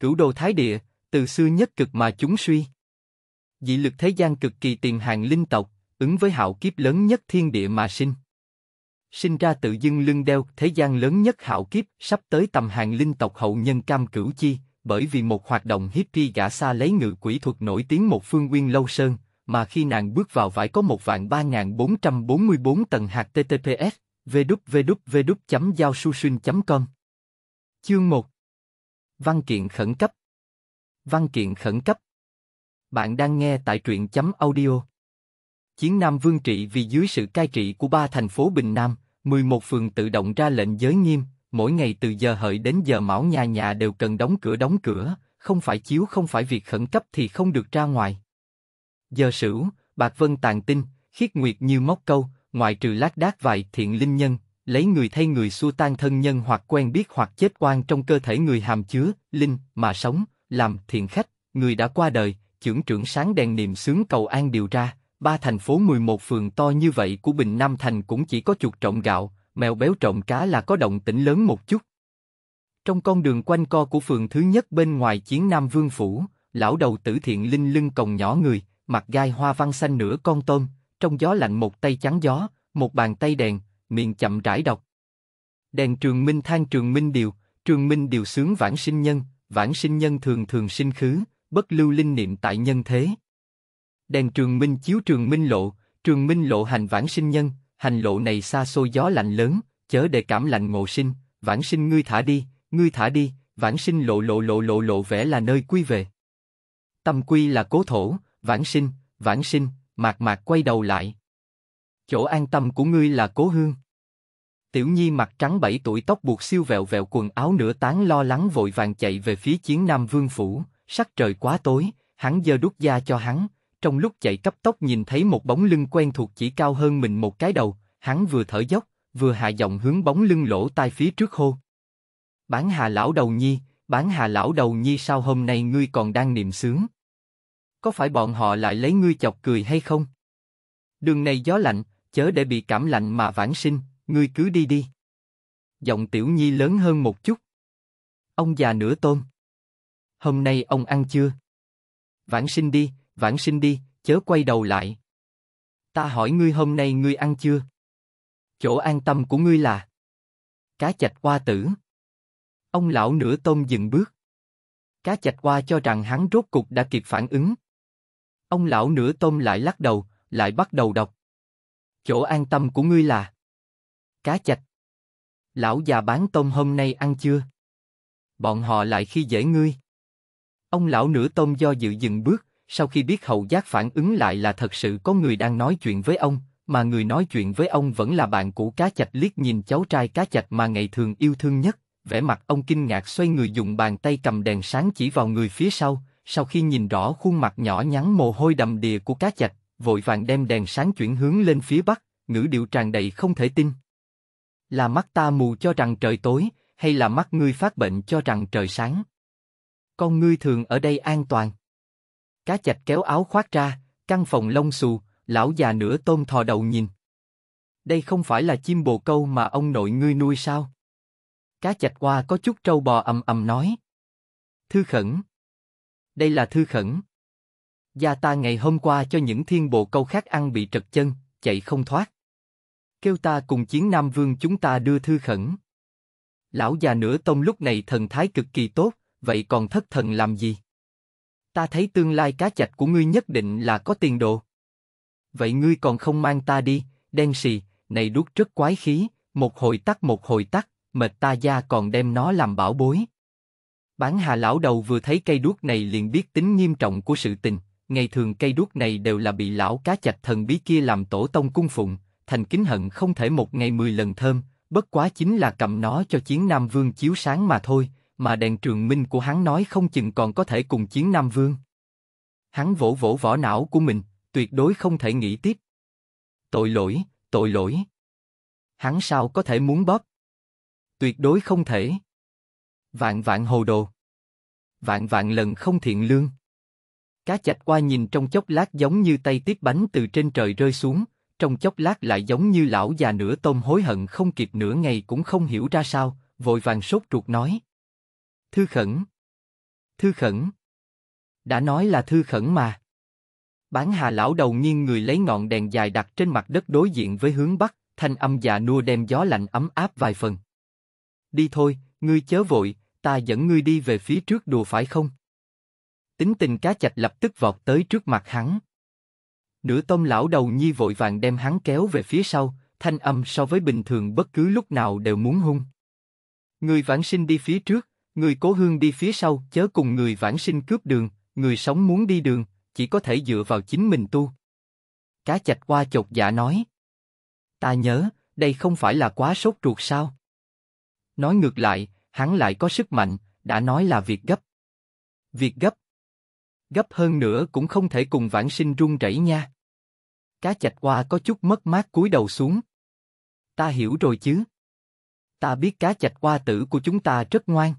cửu đồ thái địa, từ xưa nhất cực mà chúng suy. Dị lực thế gian cực kỳ tiền hàng linh tộc, ứng với hạo kiếp lớn nhất thiên địa mà sinh. Sinh ra tự dưng lưng đeo thế gian lớn nhất hạo kiếp sắp tới tầm hàng linh tộc hậu nhân cam cửu chi, bởi vì một hoạt động hiếp gã xa lấy ngự quỷ thuật nổi tiếng một phương nguyên lâu sơn, mà khi nàng bước vào vải có một vạn ba ngàn bốn trăm bốn mươi bốn tầng hạt TTPS, vđvđvđ.giao com Chương 1 Văn kiện khẩn cấp. Văn kiện khẩn cấp. Bạn đang nghe tại truyện chấm audio. Chiến Nam Vương trị vì dưới sự cai trị của ba thành phố Bình Nam, 11 phường tự động ra lệnh giới nghiêm, mỗi ngày từ giờ hợi đến giờ mão nhà nhà đều cần đóng cửa đóng cửa, không phải chiếu không phải việc khẩn cấp thì không được ra ngoài. Giờ sửu, Bạc Vân tàn tinh, khiết nguyệt như móc câu, ngoại trừ lác đác vài thiện linh nhân, lấy người thay người xua tan thân nhân hoặc quen biết hoặc chết oan trong cơ thể người hàm chứa, linh, mà sống, làm thiện khách, người đã qua đời, trưởng trưởng sáng đèn niệm sướng cầu an điều ra, ba thành phố 11 phường to như vậy của Bình Nam Thành cũng chỉ có chuột trộm gạo, mèo béo trộm cá là có động tĩnh lớn một chút. Trong con đường quanh co của phường thứ nhất bên ngoài chiến Nam Vương Phủ, lão đầu tử thiện linh lưng còng nhỏ người, mặt gai hoa văn xanh nửa con tôm, trong gió lạnh một tay chắn gió, một bàn tay đèn, miệng chậm rãi đọc. Đèn trường minh than trường minh điều, trường minh điều sướng vãng sinh nhân, vãng sinh nhân thường thường sinh khứ, bất lưu linh niệm tại nhân thế. Đèn trường minh chiếu trường minh lộ, trường minh lộ hành vãng sinh nhân, hành lộ này xa xôi gió lạnh lớn, chớ để cảm lạnh ngộ sinh, vãng sinh ngươi thả đi, ngươi thả đi, vãng sinh lộ lộ lộ lộ lộ vẽ là nơi quy về. Tâm quy là cố thổ, vãng sinh, vãng sinh, mạc mạc quay đầu lại, chỗ an tâm của ngươi là cố hương. Tiểu Nhi mặt trắng bảy tuổi tóc buộc siêu vẹo vẹo quần áo nửa tán lo lắng vội vàng chạy về phía chiến Nam Vương Phủ, sắc trời quá tối, hắn giơ đút da cho hắn, trong lúc chạy cấp tốc nhìn thấy một bóng lưng quen thuộc chỉ cao hơn mình một cái đầu, hắn vừa thở dốc, vừa hạ giọng hướng bóng lưng lỗ tai phía trước hô. Bán hà lão đầu nhi, bán hà lão đầu nhi sao hôm nay ngươi còn đang niềm sướng? Có phải bọn họ lại lấy ngươi chọc cười hay không? Đường này gió lạnh, chớ để bị cảm lạnh mà vãng sinh, ngươi cứ đi đi. Giọng tiểu nhi lớn hơn một chút. Ông già nửa tôn. Hôm nay ông ăn chưa? Vãng sinh đi, vãng sinh đi, chớ quay đầu lại. Ta hỏi ngươi hôm nay ngươi ăn chưa? Chỗ an tâm của ngươi là cá chạch qua tử. Ông lão nửa tôn dừng bước. Cá chạch qua cho rằng hắn rốt cục đã kịp phản ứng. Ông lão nửa tôn lại lắc đầu, lại bắt đầu đọc. Chỗ an tâm của ngươi là Cá chạch. Lão già bán tôm hôm nay ăn chưa? Bọn họ lại khi dễ ngươi. Ông lão nửa tôm do dự dừng bước, sau khi biết hậu giác phản ứng lại là thật sự có người đang nói chuyện với ông, mà người nói chuyện với ông vẫn là bạn cũ cá chạch liếc nhìn cháu trai cá chạch mà ngày thường yêu thương nhất, vẻ mặt ông kinh ngạc xoay người dùng bàn tay cầm đèn sáng chỉ vào người phía sau, sau khi nhìn rõ khuôn mặt nhỏ nhắn mồ hôi đầm đìa của cá chạch, vội vàng đem đèn sáng chuyển hướng lên phía bắc, ngữ điệu tràn đầy không thể tin. Là mắt ta mù cho rằng trời tối, hay là mắt ngươi phát bệnh cho rằng trời sáng? Con ngươi thường ở đây an toàn. Cá chạch kéo áo khoác ra, căn phòng lông xù, lão già nửa tôm thò đầu nhìn. Đây không phải là chim bồ câu mà ông nội ngươi nuôi sao? Cá chạch qua có chút trâu bò ầm ầm nói. Thư khẩn. Đây là thư khẩn. Gia ta ngày hôm qua cho những thiên bộ câu khác ăn bị trật chân, chạy không thoát. Kêu ta cùng chiến Nam Vương chúng ta đưa thư khẩn. Lão già nửa tông lúc này thần thái cực kỳ tốt, vậy còn thất thần làm gì? Ta thấy tương lai cá chạch của ngươi nhất định là có tiền đồ. Vậy ngươi còn không mang ta đi, đen xì, này đút rất quái khí, một hồi tắt một hồi tắt, mệt ta gia còn đem nó làm bảo bối. Bán hà lão đầu vừa thấy cây đuốc này liền biết tính nghiêm trọng của sự tình, ngày thường cây đuốc này đều là bị lão cá chạch thần bí kia làm tổ tông cung phụng, thành kính hận không thể một ngày mười lần thơm, bất quá chính là cầm nó cho chiến Nam Vương chiếu sáng mà thôi, mà đèn trường minh của hắn nói không chừng còn có thể cùng chiến Nam Vương. Hắn vỗ vỗ vỏ não của mình, tuyệt đối không thể nghĩ tiếp. Tội lỗi, tội lỗi. Hắn sao có thể muốn bóp? Tuyệt đối không thể. Vạn vạn hồ đồ. Vạn vạn lần không thiện lương. Cá chạch qua nhìn trong chốc lát giống như tay tiếp bánh từ trên trời rơi xuống, trong chốc lát lại giống như lão già nửa tôm hối hận không kịp nửa ngày cũng không hiểu ra sao, vội vàng sốt ruột nói. Thư khẩn. Thư khẩn. Đã nói là thư khẩn mà. Bán hà lão đầu nghiêng người lấy ngọn đèn dài đặt trên mặt đất đối diện với hướng bắc, thanh âm già nua đem gió lạnh ấm áp vài phần. Đi thôi, ngươi chớ vội, ta dẫn ngươi đi về phía trước đùa phải không? tính tình cá chạch lập tức vọt tới trước mặt hắn. Nửa tôm lão đầu nhi vội vàng đem hắn kéo về phía sau, thanh âm so với bình thường bất cứ lúc nào đều muốn hung. Người vãng sinh đi phía trước, người cố hương đi phía sau, chớ cùng người vãng sinh cướp đường, người sống muốn đi đường, chỉ có thể dựa vào chính mình tu. Cá chạch qua chột dạ nói. Ta nhớ, đây không phải là quá sốt ruột sao? Nói ngược lại, hắn lại có sức mạnh, đã nói là việc gấp. Việc gấp, Gấp hơn nữa cũng không thể cùng vãng sinh run rẩy nha. Cá chạch qua có chút mất mát cúi đầu xuống. Ta hiểu rồi chứ. Ta biết cá chạch qua tử của chúng ta rất ngoan.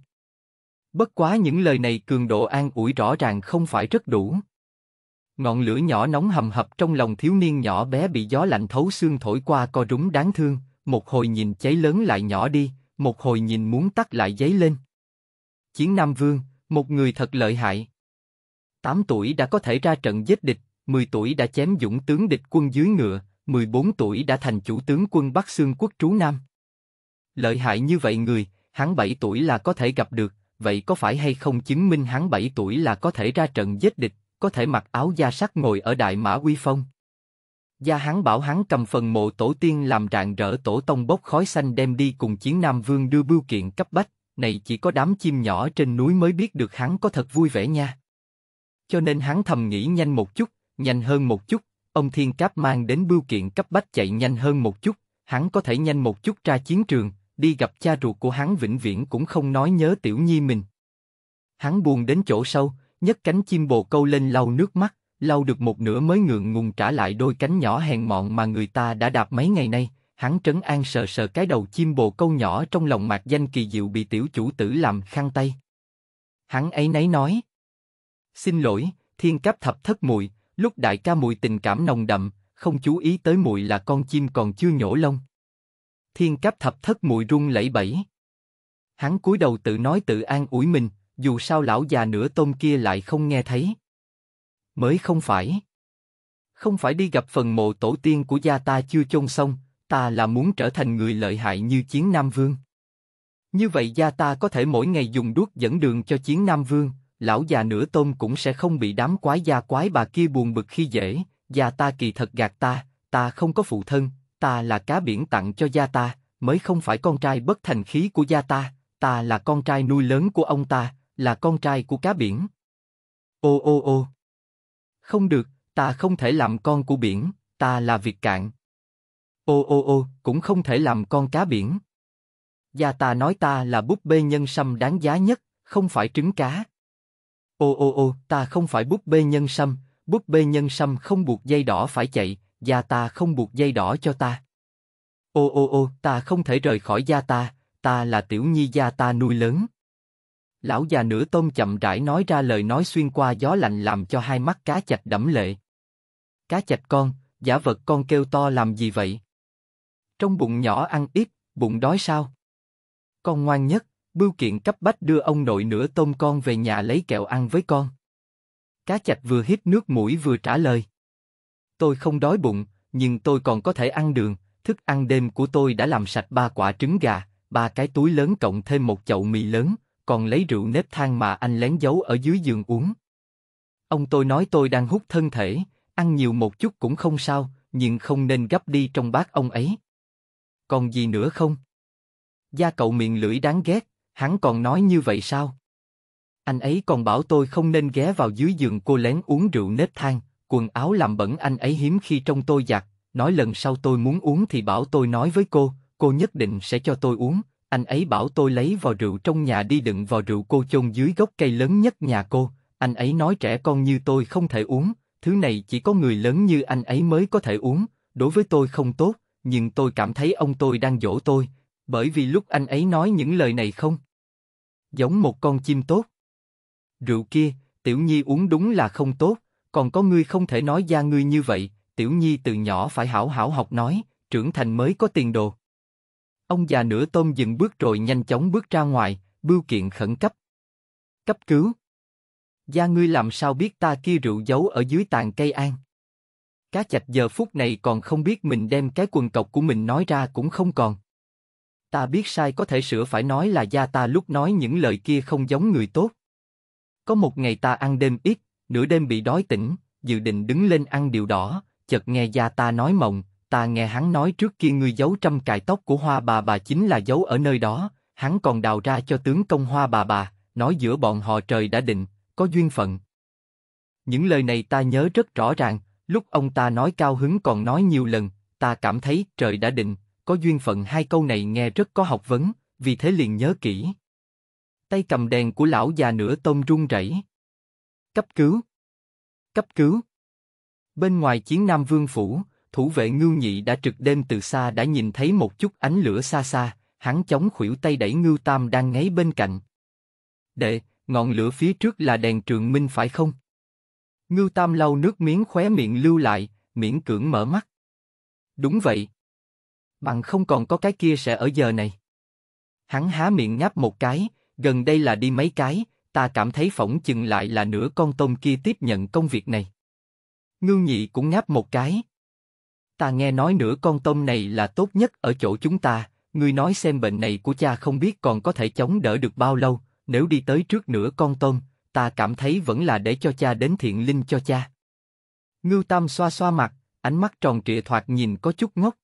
Bất quá những lời này cường độ an ủi rõ ràng không phải rất đủ. Ngọn lửa nhỏ nóng hầm hập trong lòng thiếu niên nhỏ bé bị gió lạnh thấu xương thổi qua co rúm đáng thương, một hồi nhìn cháy lớn lại nhỏ đi, một hồi nhìn muốn tắt lại giấy lên. Chiến Nam Vương, một người thật lợi hại. 8 tuổi đã có thể ra trận giết địch, 10 tuổi đã chém dũng tướng địch quân dưới ngựa, 14 tuổi đã thành chủ tướng quân Bắc Xương quốc trú Nam. Lợi hại như vậy người, hắn 7 tuổi là có thể gặp được, vậy có phải hay không chứng minh hắn 7 tuổi là có thể ra trận giết địch, có thể mặc áo da sắt ngồi ở Đại Mã Quy Phong? Gia hắn bảo hắn cầm phần mộ tổ tiên làm rạng rỡ tổ tông bốc khói xanh đem đi cùng chiến Nam Vương đưa bưu kiện cấp bách, này chỉ có đám chim nhỏ trên núi mới biết được hắn có thật vui vẻ nha cho nên hắn thầm nghĩ nhanh một chút, nhanh hơn một chút, ông Thiên Cáp mang đến bưu kiện cấp bách chạy nhanh hơn một chút, hắn có thể nhanh một chút ra chiến trường, đi gặp cha ruột của hắn vĩnh viễn cũng không nói nhớ tiểu nhi mình. Hắn buồn đến chỗ sâu, nhấc cánh chim bồ câu lên lau nước mắt, lau được một nửa mới ngượng ngùng trả lại đôi cánh nhỏ hèn mọn mà người ta đã đạp mấy ngày nay. Hắn trấn an sờ sờ cái đầu chim bồ câu nhỏ trong lòng mạc danh kỳ diệu bị tiểu chủ tử làm khăn tay. Hắn ấy nấy nói, Xin lỗi, thiên cáp thập thất muội, lúc đại ca muội tình cảm nồng đậm, không chú ý tới muội là con chim còn chưa nhổ lông. Thiên cáp thập thất muội run lẩy bẩy. Hắn cúi đầu tự nói tự an ủi mình, dù sao lão già nửa tôm kia lại không nghe thấy. Mới không phải. Không phải đi gặp phần mộ tổ tiên của gia ta chưa chôn xong, ta là muốn trở thành người lợi hại như chiến Nam Vương. Như vậy gia ta có thể mỗi ngày dùng đuốc dẫn đường cho chiến Nam Vương, lão già nửa tôn cũng sẽ không bị đám quái gia quái bà kia buồn bực khi dễ, gia ta kỳ thật gạt ta, ta không có phụ thân, ta là cá biển tặng cho gia ta, mới không phải con trai bất thành khí của gia ta, ta là con trai nuôi lớn của ông ta, là con trai của cá biển. Ô ô ô. Không được, ta không thể làm con của biển, ta là Việt cạn. Ô ô ô, cũng không thể làm con cá biển. Gia ta nói ta là búp bê nhân sâm đáng giá nhất, không phải trứng cá. Ô ô ô, ta không phải búp bê nhân sâm, búp bê nhân sâm không buộc dây đỏ phải chạy, da ta không buộc dây đỏ cho ta. Ô ô ô, ta không thể rời khỏi da ta, ta là tiểu nhi da ta nuôi lớn. Lão già nửa tôm chậm rãi nói ra lời nói xuyên qua gió lạnh làm cho hai mắt cá chạch đẫm lệ. Cá chạch con, giả vật con kêu to làm gì vậy? Trong bụng nhỏ ăn ít, bụng đói sao? Con ngoan nhất, Bưu kiện cấp bách đưa ông nội nửa tôm con về nhà lấy kẹo ăn với con. Cá chạch vừa hít nước mũi vừa trả lời. Tôi không đói bụng, nhưng tôi còn có thể ăn đường, thức ăn đêm của tôi đã làm sạch ba quả trứng gà, ba cái túi lớn cộng thêm một chậu mì lớn, còn lấy rượu nếp than mà anh lén giấu ở dưới giường uống. Ông tôi nói tôi đang hút thân thể, ăn nhiều một chút cũng không sao, nhưng không nên gấp đi trong bát ông ấy. Còn gì nữa không? Da cậu miệng lưỡi đáng ghét, hắn còn nói như vậy sao? Anh ấy còn bảo tôi không nên ghé vào dưới giường cô lén uống rượu nếp than, quần áo làm bẩn anh ấy hiếm khi trong tôi giặt, nói lần sau tôi muốn uống thì bảo tôi nói với cô, cô nhất định sẽ cho tôi uống, anh ấy bảo tôi lấy vò rượu trong nhà đi đựng vò rượu cô chôn dưới gốc cây lớn nhất nhà cô, anh ấy nói trẻ con như tôi không thể uống, thứ này chỉ có người lớn như anh ấy mới có thể uống, đối với tôi không tốt, nhưng tôi cảm thấy ông tôi đang dỗ tôi, bởi vì lúc anh ấy nói những lời này không giống một con chim tốt. Rượu kia, Tiểu Nhi uống đúng là không tốt, còn có ngươi không thể nói ra ngươi như vậy, Tiểu Nhi từ nhỏ phải hảo hảo học nói, trưởng thành mới có tiền đồ. Ông già nửa tôm dừng bước rồi nhanh chóng bước ra ngoài, bưu kiện khẩn cấp. Cấp cứu. Gia ngươi làm sao biết ta kia rượu giấu ở dưới tàn cây an? Cá chạch giờ phút này còn không biết mình đem cái quần cọc của mình nói ra cũng không còn. Ta biết sai có thể sửa phải nói là gia ta lúc nói những lời kia không giống người tốt. Có một ngày ta ăn đêm ít, nửa đêm bị đói tỉnh, dự định đứng lên ăn điều đỏ, chợt nghe gia ta nói mộng, ta nghe hắn nói trước kia ngươi giấu trăm cài tóc của hoa bà bà chính là giấu ở nơi đó, hắn còn đào ra cho tướng công hoa bà bà, nói giữa bọn họ trời đã định, có duyên phận. Những lời này ta nhớ rất rõ ràng, lúc ông ta nói cao hứng còn nói nhiều lần, ta cảm thấy trời đã định, có duyên phận hai câu này nghe rất có học vấn, vì thế liền nhớ kỹ. Tay cầm đèn của lão già nửa tôm run rẩy. Cấp cứu! Cấp cứu! Bên ngoài chiến Nam Vương Phủ, thủ vệ Ngưu Nhị đã trực đêm từ xa đã nhìn thấy một chút ánh lửa xa xa, hắn chống khuỷu tay đẩy Ngưu Tam đang ngáy bên cạnh. Đệ, ngọn lửa phía trước là đèn trường minh phải không? Ngưu Tam lau nước miếng khóe miệng lưu lại, miễn cưỡng mở mắt. Đúng vậy bằng không còn có cái kia sẽ ở giờ này. Hắn há miệng ngáp một cái, gần đây là đi mấy cái, ta cảm thấy phỏng chừng lại là nửa con tôm kia tiếp nhận công việc này. Ngưu nhị cũng ngáp một cái. Ta nghe nói nửa con tôm này là tốt nhất ở chỗ chúng ta, ngươi nói xem bệnh này của cha không biết còn có thể chống đỡ được bao lâu, nếu đi tới trước nửa con tôm, ta cảm thấy vẫn là để cho cha đến thiện linh cho cha. Ngưu Tam xoa xoa mặt, ánh mắt tròn trịa thoạt nhìn có chút ngốc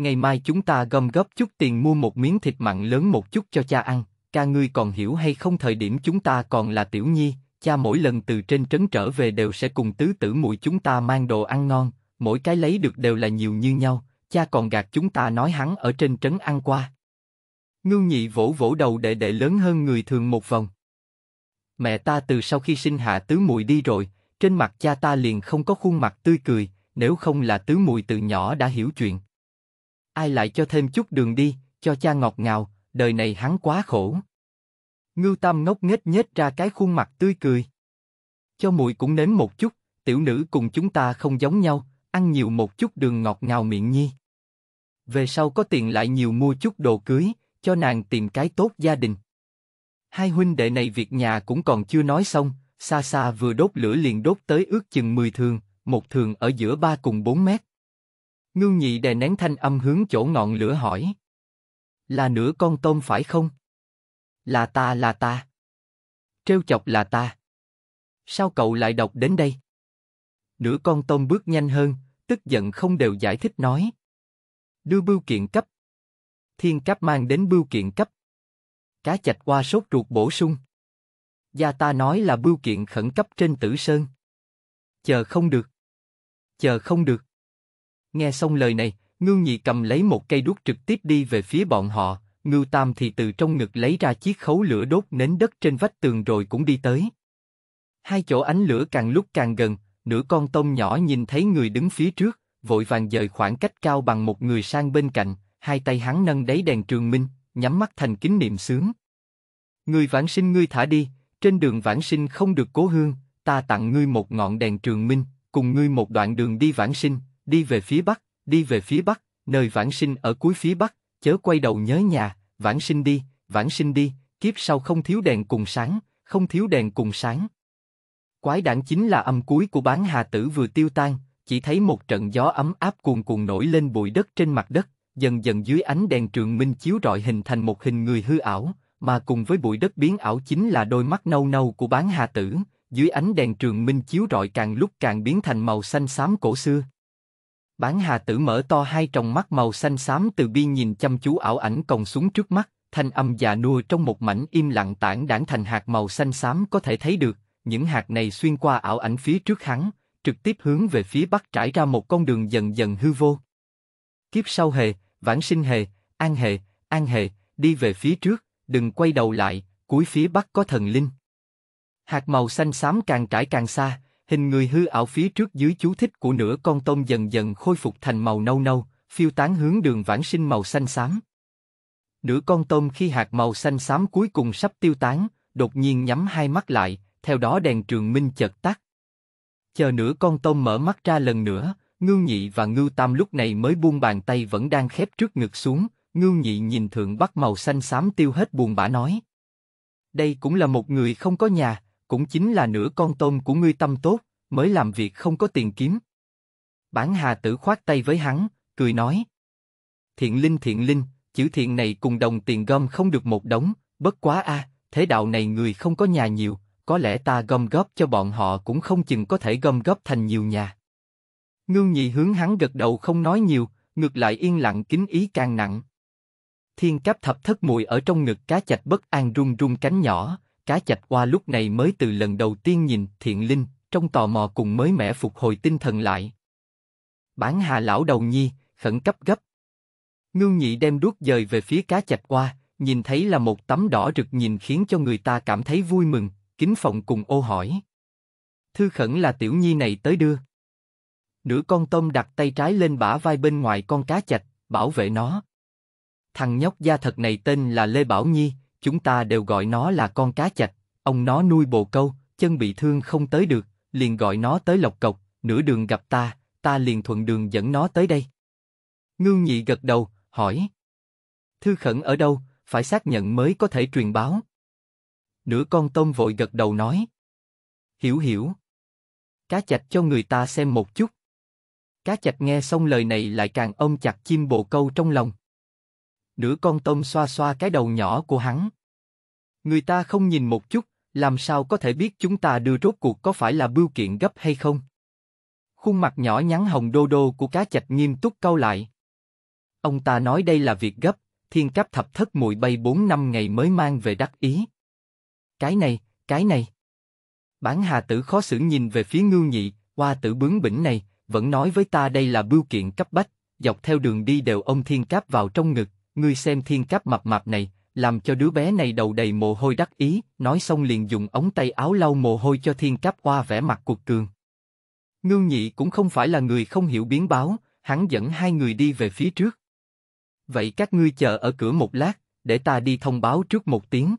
ngày mai chúng ta gom góp chút tiền mua một miếng thịt mặn lớn một chút cho cha ăn, ca ngươi còn hiểu hay không thời điểm chúng ta còn là tiểu nhi, cha mỗi lần từ trên trấn trở về đều sẽ cùng tứ tử muội chúng ta mang đồ ăn ngon, mỗi cái lấy được đều là nhiều như nhau, cha còn gạt chúng ta nói hắn ở trên trấn ăn qua. Ngưu nhị vỗ vỗ đầu đệ đệ lớn hơn người thường một vòng. Mẹ ta từ sau khi sinh hạ tứ muội đi rồi, trên mặt cha ta liền không có khuôn mặt tươi cười, nếu không là tứ muội từ nhỏ đã hiểu chuyện ai lại cho thêm chút đường đi, cho cha ngọt ngào, đời này hắn quá khổ. Ngưu Tam ngốc nghếch nhếch ra cái khuôn mặt tươi cười. Cho muội cũng nếm một chút, tiểu nữ cùng chúng ta không giống nhau, ăn nhiều một chút đường ngọt ngào miệng nhi. Về sau có tiền lại nhiều mua chút đồ cưới, cho nàng tìm cái tốt gia đình. Hai huynh đệ này việc nhà cũng còn chưa nói xong, xa xa vừa đốt lửa liền đốt tới ước chừng 10 thường, một thường ở giữa ba cùng 4 mét. Ngưu nhị đè nén thanh âm hướng chỗ ngọn lửa hỏi. Là nửa con tôm phải không? Là ta là ta. Trêu chọc là ta. Sao cậu lại đọc đến đây? Nửa con tôm bước nhanh hơn, tức giận không đều giải thích nói. Đưa bưu kiện cấp. Thiên cấp mang đến bưu kiện cấp. Cá chạch qua sốt ruột bổ sung. Gia ta nói là bưu kiện khẩn cấp trên tử sơn. Chờ không được. Chờ không được Nghe xong lời này, Ngưu Nhị cầm lấy một cây đuốc trực tiếp đi về phía bọn họ, Ngưu Tam thì từ trong ngực lấy ra chiếc khấu lửa đốt nến đất trên vách tường rồi cũng đi tới. Hai chỗ ánh lửa càng lúc càng gần, nửa con tôm nhỏ nhìn thấy người đứng phía trước, vội vàng dời khoảng cách cao bằng một người sang bên cạnh, hai tay hắn nâng đáy đèn trường minh, nhắm mắt thành kính niệm sướng. Người vãng sinh ngươi thả đi, trên đường vãng sinh không được cố hương, ta tặng ngươi một ngọn đèn trường minh, cùng ngươi một đoạn đường đi vãng sinh, đi về phía bắc, đi về phía bắc, nơi vãng sinh ở cuối phía bắc, chớ quay đầu nhớ nhà, vãng sinh đi, vãng sinh đi, kiếp sau không thiếu đèn cùng sáng, không thiếu đèn cùng sáng. Quái đảng chính là âm cuối của bán hà tử vừa tiêu tan, chỉ thấy một trận gió ấm áp cuồn cuộn nổi lên bụi đất trên mặt đất, dần dần dưới ánh đèn trường minh chiếu rọi hình thành một hình người hư ảo, mà cùng với bụi đất biến ảo chính là đôi mắt nâu nâu của bán hà tử, dưới ánh đèn trường minh chiếu rọi càng lúc càng biến thành màu xanh xám cổ xưa. Bán hà tử mở to hai tròng mắt màu xanh xám từ bi nhìn chăm chú ảo ảnh còng xuống trước mắt, thanh âm già nua trong một mảnh im lặng tản đảng thành hạt màu xanh xám có thể thấy được, những hạt này xuyên qua ảo ảnh phía trước hắn, trực tiếp hướng về phía bắc trải ra một con đường dần dần hư vô. Kiếp sau hề, vãng sinh hề, an hề, an hề, đi về phía trước, đừng quay đầu lại, cuối phía bắc có thần linh. Hạt màu xanh xám càng trải càng xa, Hình người hư ảo phía trước dưới chú thích của nửa con tôm dần dần khôi phục thành màu nâu nâu, phiêu tán hướng đường vãng sinh màu xanh xám. Nửa con tôm khi hạt màu xanh xám cuối cùng sắp tiêu tán, đột nhiên nhắm hai mắt lại, theo đó đèn trường minh chợt tắt. Chờ nửa con tôm mở mắt ra lần nữa, Ngưu Nhị và Ngưu Tam lúc này mới buông bàn tay vẫn đang khép trước ngực xuống, Ngưu Nhị nhìn thượng bắt màu xanh xám tiêu hết buồn bã nói. Đây cũng là một người không có nhà, cũng chính là nửa con tôm của ngươi tâm tốt, mới làm việc không có tiền kiếm. Bản Hà Tử khoát tay với hắn, cười nói. Thiện linh thiện linh, chữ thiện này cùng đồng tiền gom không được một đống, bất quá a, à, thế đạo này người không có nhà nhiều, có lẽ ta gom góp cho bọn họ cũng không chừng có thể gom góp thành nhiều nhà. Ngương nhị hướng hắn gật đầu không nói nhiều, ngược lại yên lặng kính ý càng nặng. Thiên cáp thập thất mùi ở trong ngực cá chạch bất an run run cánh nhỏ, cá chạch qua lúc này mới từ lần đầu tiên nhìn thiện linh, trong tò mò cùng mới mẻ phục hồi tinh thần lại. Bán hà lão đầu nhi, khẩn cấp gấp. Ngưu nhị đem đuốc dời về phía cá chạch qua, nhìn thấy là một tấm đỏ rực nhìn khiến cho người ta cảm thấy vui mừng, kính phòng cùng ô hỏi. Thư khẩn là tiểu nhi này tới đưa. Nửa con tôm đặt tay trái lên bả vai bên ngoài con cá chạch, bảo vệ nó. Thằng nhóc gia thật này tên là Lê Bảo Nhi, chúng ta đều gọi nó là con cá chạch, ông nó nuôi bồ câu, chân bị thương không tới được, liền gọi nó tới lộc cộc, nửa đường gặp ta, ta liền thuận đường dẫn nó tới đây. Ngưu nhị gật đầu, hỏi. Thư khẩn ở đâu, phải xác nhận mới có thể truyền báo. Nửa con tôm vội gật đầu nói. Hiểu hiểu. Cá chạch cho người ta xem một chút. Cá chạch nghe xong lời này lại càng ôm chặt chim bồ câu trong lòng nửa con tôm xoa xoa cái đầu nhỏ của hắn. Người ta không nhìn một chút, làm sao có thể biết chúng ta đưa rốt cuộc có phải là bưu kiện gấp hay không? Khuôn mặt nhỏ nhắn hồng đô đô của cá chạch nghiêm túc câu lại. Ông ta nói đây là việc gấp, thiên cấp thập thất mùi bay 4 năm ngày mới mang về đắc ý. Cái này, cái này. Bản hà tử khó xử nhìn về phía ngưu nhị, hoa tử bướng bỉnh này, vẫn nói với ta đây là bưu kiện cấp bách, dọc theo đường đi đều ông thiên cáp vào trong ngực, ngươi xem thiên cáp mập mạp này, làm cho đứa bé này đầu đầy mồ hôi đắc ý, nói xong liền dùng ống tay áo lau mồ hôi cho thiên cáp qua vẻ mặt cuộc cường. Ngưu nhị cũng không phải là người không hiểu biến báo, hắn dẫn hai người đi về phía trước. Vậy các ngươi chờ ở cửa một lát, để ta đi thông báo trước một tiếng.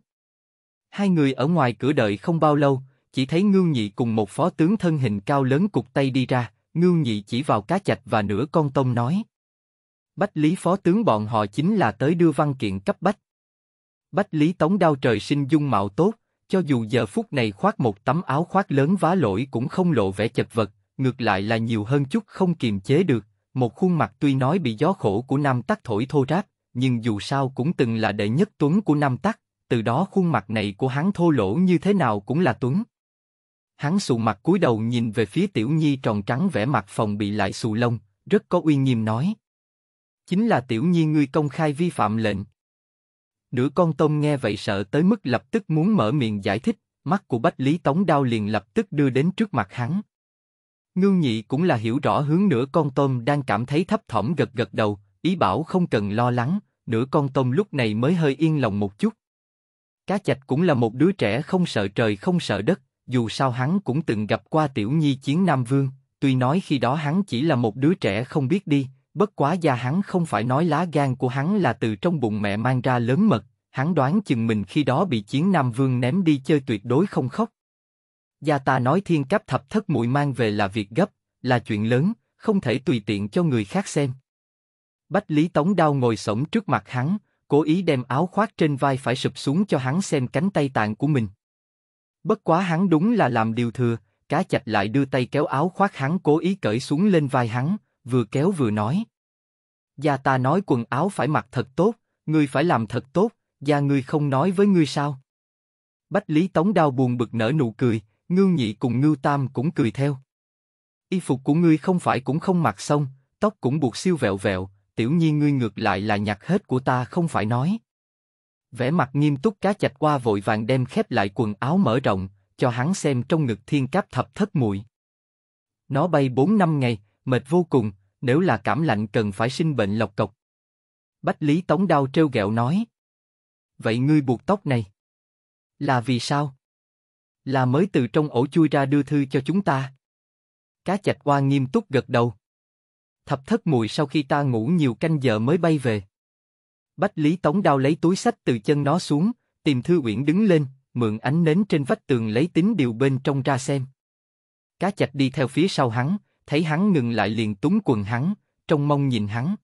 Hai người ở ngoài cửa đợi không bao lâu, chỉ thấy Ngưu nhị cùng một phó tướng thân hình cao lớn cục tay đi ra, Ngưu nhị chỉ vào cá chạch và nửa con tôm nói. Bách Lý Phó Tướng bọn họ chính là tới đưa văn kiện cấp bách. Bách Lý Tống Đao trời sinh dung mạo tốt, cho dù giờ phút này khoác một tấm áo khoác lớn vá lỗi cũng không lộ vẻ chật vật, ngược lại là nhiều hơn chút không kiềm chế được, một khuôn mặt tuy nói bị gió khổ của Nam Tắc thổi thô ráp, nhưng dù sao cũng từng là đệ nhất tuấn của Nam Tắc, từ đó khuôn mặt này của hắn thô lỗ như thế nào cũng là tuấn. Hắn sụ mặt cúi đầu nhìn về phía Tiểu Nhi tròn trắng vẻ mặt phòng bị lại xù lông, rất có uy nghiêm nói: chính là tiểu nhi ngươi công khai vi phạm lệnh. Nửa con tôm nghe vậy sợ tới mức lập tức muốn mở miệng giải thích, mắt của Bách Lý Tống Đao liền lập tức đưa đến trước mặt hắn. Ngưu nhị cũng là hiểu rõ hướng nửa con tôm đang cảm thấy thấp thỏm gật gật đầu, ý bảo không cần lo lắng, nửa con tôm lúc này mới hơi yên lòng một chút. Cá chạch cũng là một đứa trẻ không sợ trời không sợ đất, dù sao hắn cũng từng gặp qua tiểu nhi chiến Nam Vương, tuy nói khi đó hắn chỉ là một đứa trẻ không biết đi, bất quá gia hắn không phải nói lá gan của hắn là từ trong bụng mẹ mang ra lớn mật, hắn đoán chừng mình khi đó bị chiến Nam Vương ném đi chơi tuyệt đối không khóc. Gia ta nói thiên cấp thập thất muội mang về là việc gấp, là chuyện lớn, không thể tùy tiện cho người khác xem. Bách Lý Tống Đao ngồi sổng trước mặt hắn, cố ý đem áo khoác trên vai phải sụp xuống cho hắn xem cánh tay tàn của mình. Bất quá hắn đúng là làm điều thừa, cá chạch lại đưa tay kéo áo khoác hắn cố ý cởi xuống lên vai hắn, vừa kéo vừa nói. Gia ta nói quần áo phải mặc thật tốt, ngươi phải làm thật tốt, gia ngươi không nói với ngươi sao? Bách Lý Tống Đao buồn bực nở nụ cười, Ngưu Nhị cùng Ngưu Tam cũng cười theo. Y phục của ngươi không phải cũng không mặc xong, tóc cũng buộc siêu vẹo vẹo, tiểu nhi ngươi ngược lại là nhặt hết của ta không phải nói. Vẻ mặt nghiêm túc cá chạch qua vội vàng đem khép lại quần áo mở rộng, cho hắn xem trong ngực thiên cáp thập thất mùi. Nó bay bốn năm ngày, mệt vô cùng, nếu là cảm lạnh cần phải sinh bệnh lọc cộc. Bách Lý Tống Đao treo gẹo nói. Vậy ngươi buộc tóc này. Là vì sao? Là mới từ trong ổ chui ra đưa thư cho chúng ta. Cá chạch hoa nghiêm túc gật đầu. Thập thất mùi sau khi ta ngủ nhiều canh giờ mới bay về. Bách Lý Tống Đao lấy túi sách từ chân nó xuống, tìm Thư Uyển đứng lên, mượn ánh nến trên vách tường lấy tính điều bên trong ra xem. Cá chạch đi theo phía sau hắn, thấy hắn ngừng lại liền túng quần hắn, trong mong nhìn hắn.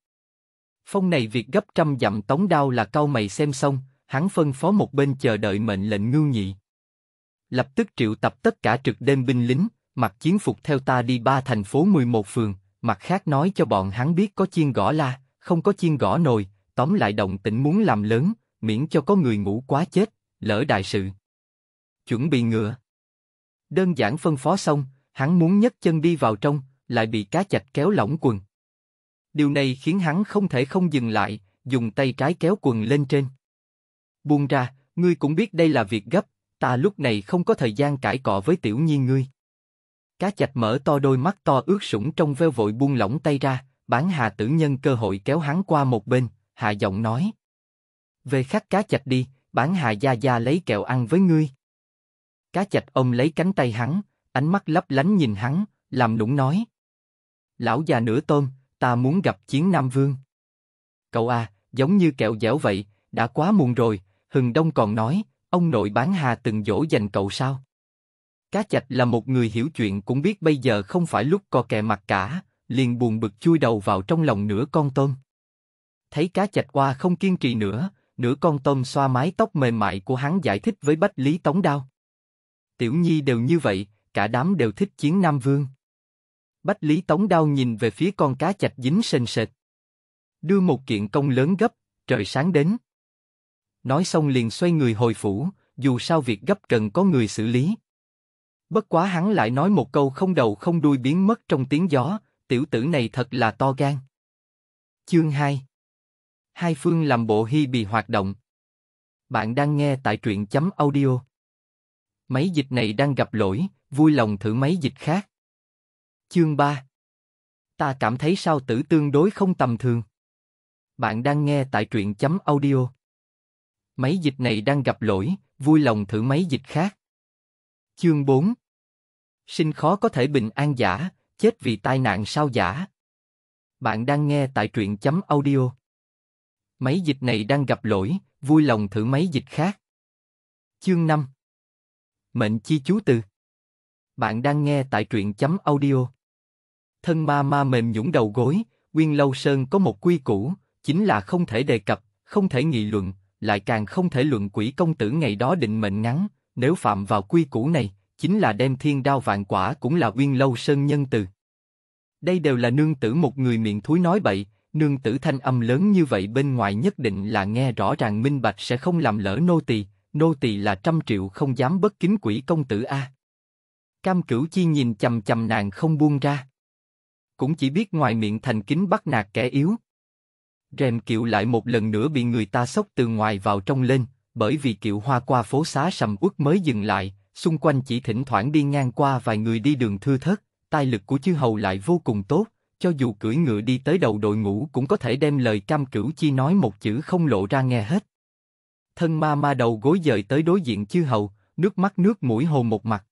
Phong này việc gấp trăm dặm tống đao là cao mày xem xong, hắn phân phó một bên chờ đợi mệnh lệnh ngưu nhị. Lập tức triệu tập tất cả trực đêm binh lính, mặc chiến phục theo ta đi ba thành phố 11 phường, mặt khác nói cho bọn hắn biết có chiên gõ la, không có chiên gõ nồi, tóm lại động tĩnh muốn làm lớn, miễn cho có người ngủ quá chết, lỡ đại sự. Chuẩn bị ngựa. Đơn giản phân phó xong, Hắn muốn nhấc chân đi vào trong, lại bị cá chạch kéo lỏng quần. Điều này khiến hắn không thể không dừng lại, dùng tay trái kéo quần lên trên. Buông ra, ngươi cũng biết đây là việc gấp, ta lúc này không có thời gian cãi cọ với tiểu nhi ngươi. Cá chạch mở to đôi mắt to ướt sũng trong veo vội buông lỏng tay ra, bán hà tử nhân cơ hội kéo hắn qua một bên, hạ giọng nói. Về khắc cá chạch đi, bán hà gia gia lấy kẹo ăn với ngươi. Cá chạch ôm lấy cánh tay hắn, ánh mắt lấp lánh nhìn hắn, làm đúng nói. Lão già nửa tôm, ta muốn gặp chiến Nam Vương. Cậu à, giống như kẹo dẻo vậy, đã quá muộn rồi, Hừng Đông còn nói, ông nội bán hà từng dỗ dành cậu sao? Cá chạch là một người hiểu chuyện cũng biết bây giờ không phải lúc co kè mặt cả, liền buồn bực chui đầu vào trong lòng nửa con tôm. Thấy cá chạch qua không kiên trì nữa, nửa con tôm xoa mái tóc mềm mại của hắn giải thích với Bách Lý Tống Đao. Tiểu Nhi đều như vậy, cả đám đều thích chiến Nam Vương. Bách Lý Tống Đao nhìn về phía con cá chạch dính sền sệt. Đưa một kiện công lớn gấp, trời sáng đến. Nói xong liền xoay người hồi phủ, dù sao việc gấp cần có người xử lý. Bất quá hắn lại nói một câu không đầu không đuôi biến mất trong tiếng gió, tiểu tử này thật là to gan. Chương 2 Hai phương làm bộ hy bị hoạt động. Bạn đang nghe tại truyện chấm audio. Máy dịch này đang gặp lỗi, vui lòng thử mấy dịch khác. Chương 3 Ta cảm thấy sao tử tương đối không tầm thường. Bạn đang nghe tại truyện chấm audio. Mấy dịch này đang gặp lỗi, vui lòng thử mấy dịch khác. Chương 4 Sinh khó có thể bình an giả, chết vì tai nạn sao giả. Bạn đang nghe tại truyện chấm audio. Mấy dịch này đang gặp lỗi, vui lòng thử mấy dịch khác. Chương 5 Mệnh chi chú từ bạn đang nghe tại truyện chấm audio. Thân ma ma mềm nhũng đầu gối, Nguyên Lâu Sơn có một quy củ, chính là không thể đề cập, không thể nghị luận, lại càng không thể luận quỷ công tử ngày đó định mệnh ngắn, nếu phạm vào quy củ này, chính là đem thiên đao vạn quả cũng là Nguyên Lâu Sơn nhân từ. Đây đều là nương tử một người miệng thúi nói bậy, nương tử thanh âm lớn như vậy bên ngoài nhất định là nghe rõ ràng minh bạch sẽ không làm lỡ nô tỳ, nô tỳ là trăm triệu không dám bất kính quỷ công tử a. Cam Cửu Chi nhìn chầm chầm nàng không buông ra. Cũng chỉ biết ngoài miệng thành kính bắt nạt kẻ yếu. Rèm kiệu lại một lần nữa bị người ta sốc từ ngoài vào trong lên, bởi vì kiệu hoa qua phố xá sầm uất mới dừng lại, xung quanh chỉ thỉnh thoảng đi ngang qua vài người đi đường thư thớt, tai lực của chư hầu lại vô cùng tốt, cho dù cưỡi ngựa đi tới đầu đội ngũ cũng có thể đem lời cam cửu chi nói một chữ không lộ ra nghe hết. Thân ma ma đầu gối dời tới đối diện chư hầu, nước mắt nước mũi hồ một mặt.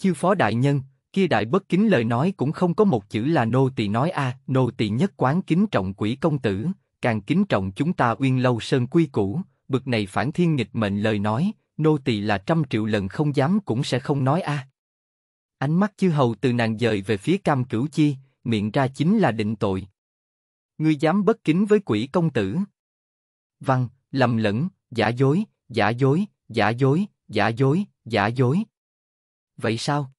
Chiêu phó đại nhân, kia đại bất kính lời nói cũng không có một chữ là nô tỳ nói a, nô tỳ nhất quán kính trọng quỷ công tử, càng kính trọng chúng ta uyên lâu sơn quy cũ, bực này phản thiên nghịch mệnh lời nói, nô tỳ là trăm triệu lần không dám cũng sẽ không nói a. Ánh mắt chư hầu từ nàng dời về phía cam cửu chi, miệng ra chính là định tội. Ngươi dám bất kính với quỷ công tử. Văn, lầm lẫn, giả dối, giả dối, giả dối, giả dối, giả dối, vậy sao?